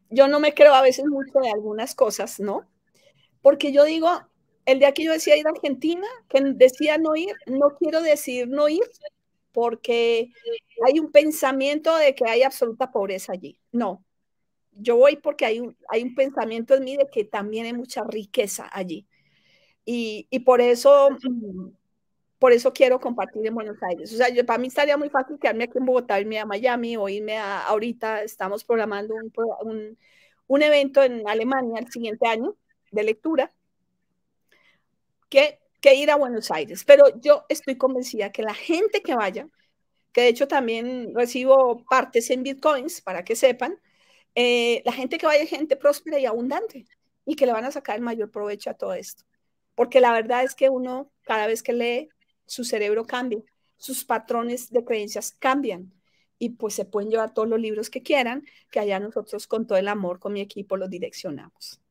yo no me creo a veces mucho de algunas cosas, ¿no? Porque yo digo, el día que yo decía ir a Argentina, que decía no ir, no quiero decir no ir, porque hay un pensamiento de que hay absoluta pobreza allí. No, yo voy porque hay un, hay un pensamiento en mí de que también hay mucha riqueza allí. Y, y por eso mm, por eso quiero compartir en Buenos Aires. O sea, para mí estaría muy fácil quedarme aquí en Bogotá, irme a Miami o irme a, ahorita estamos programando un, un, evento en Alemania el siguiente año de lectura que, que ir a Buenos Aires. Pero yo estoy convencida que la gente que vaya, que de hecho también recibo partes en bitcoins, para que sepan, eh, la gente que vaya es gente próspera y abundante y que le van a sacar el mayor provecho a todo esto. Porque la verdad es que uno cada vez que lee su cerebro cambia, sus patrones de creencias cambian y pues se pueden llevar todos los libros que quieran, que allá nosotros con todo el amor con mi equipo los direccionamos.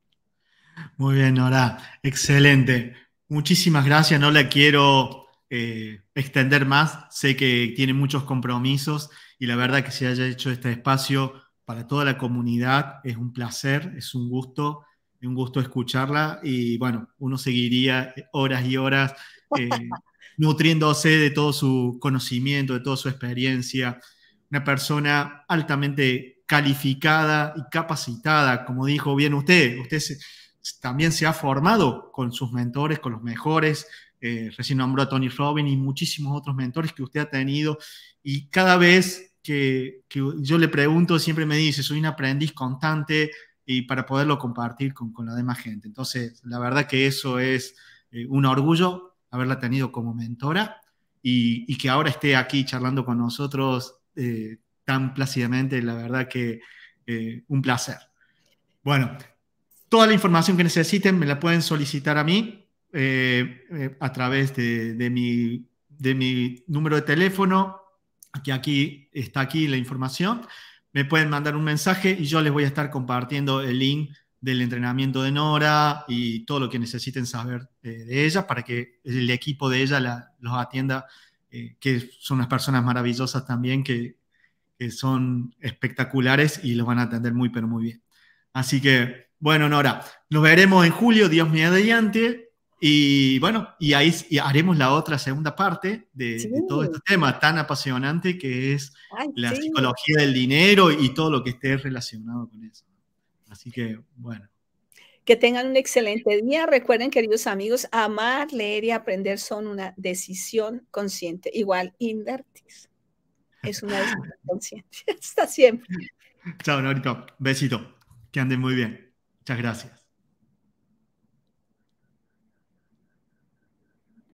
Muy bien, Nora, excelente. Muchísimas gracias, no la quiero eh, extender más, sé que tiene muchos compromisos y la verdad que se haya hecho este espacio para toda la comunidad es un placer, es un gusto, un gusto escucharla y bueno, uno seguiría horas y horas eh, nutriéndose de todo su conocimiento, de toda su experiencia. Una persona altamente calificada y capacitada, como dijo bien usted. Usted también se ha formado con sus mentores, con los mejores. Eh, recién nombró a Tony Robbins y muchísimos otros mentores que usted ha tenido. Y cada vez que, yo le pregunto, siempre me dice, soy un aprendiz constante y para poderlo compartir con, la demás gente. Entonces, la verdad que eso es eh, un orgullo haberla tenido como mentora y, que ahora esté aquí charlando con nosotros eh, tan plácidamente, la verdad que eh, un placer. Bueno, toda la información que necesiten me la pueden solicitar a mí eh, a través de, de, mi, de mi número de teléfono, que aquí está aquí la información. Me pueden mandar un mensaje y yo les voy a estar compartiendo el link del entrenamiento de Nora y todo lo que necesiten saber eh, de ella para que el equipo de ella los atienda, eh, que son unas personas maravillosas también, que, son espectaculares y los van a atender muy, pero muy bien. Así que, bueno, Nora, nos veremos en julio, Dios adelante y bueno, y ahí y haremos la otra segunda parte de, todo este tema tan apasionante que es la psicología del dinero y todo lo que esté relacionado con eso. Así que, bueno. Que tengan un excelente día. Recuerden, queridos amigos, amar, leer y aprender son una decisión consciente. Igual invertir. Es una decisión consciente. Hasta siempre. Chao, Norito. Besito. Que anden muy bien. Muchas gracias.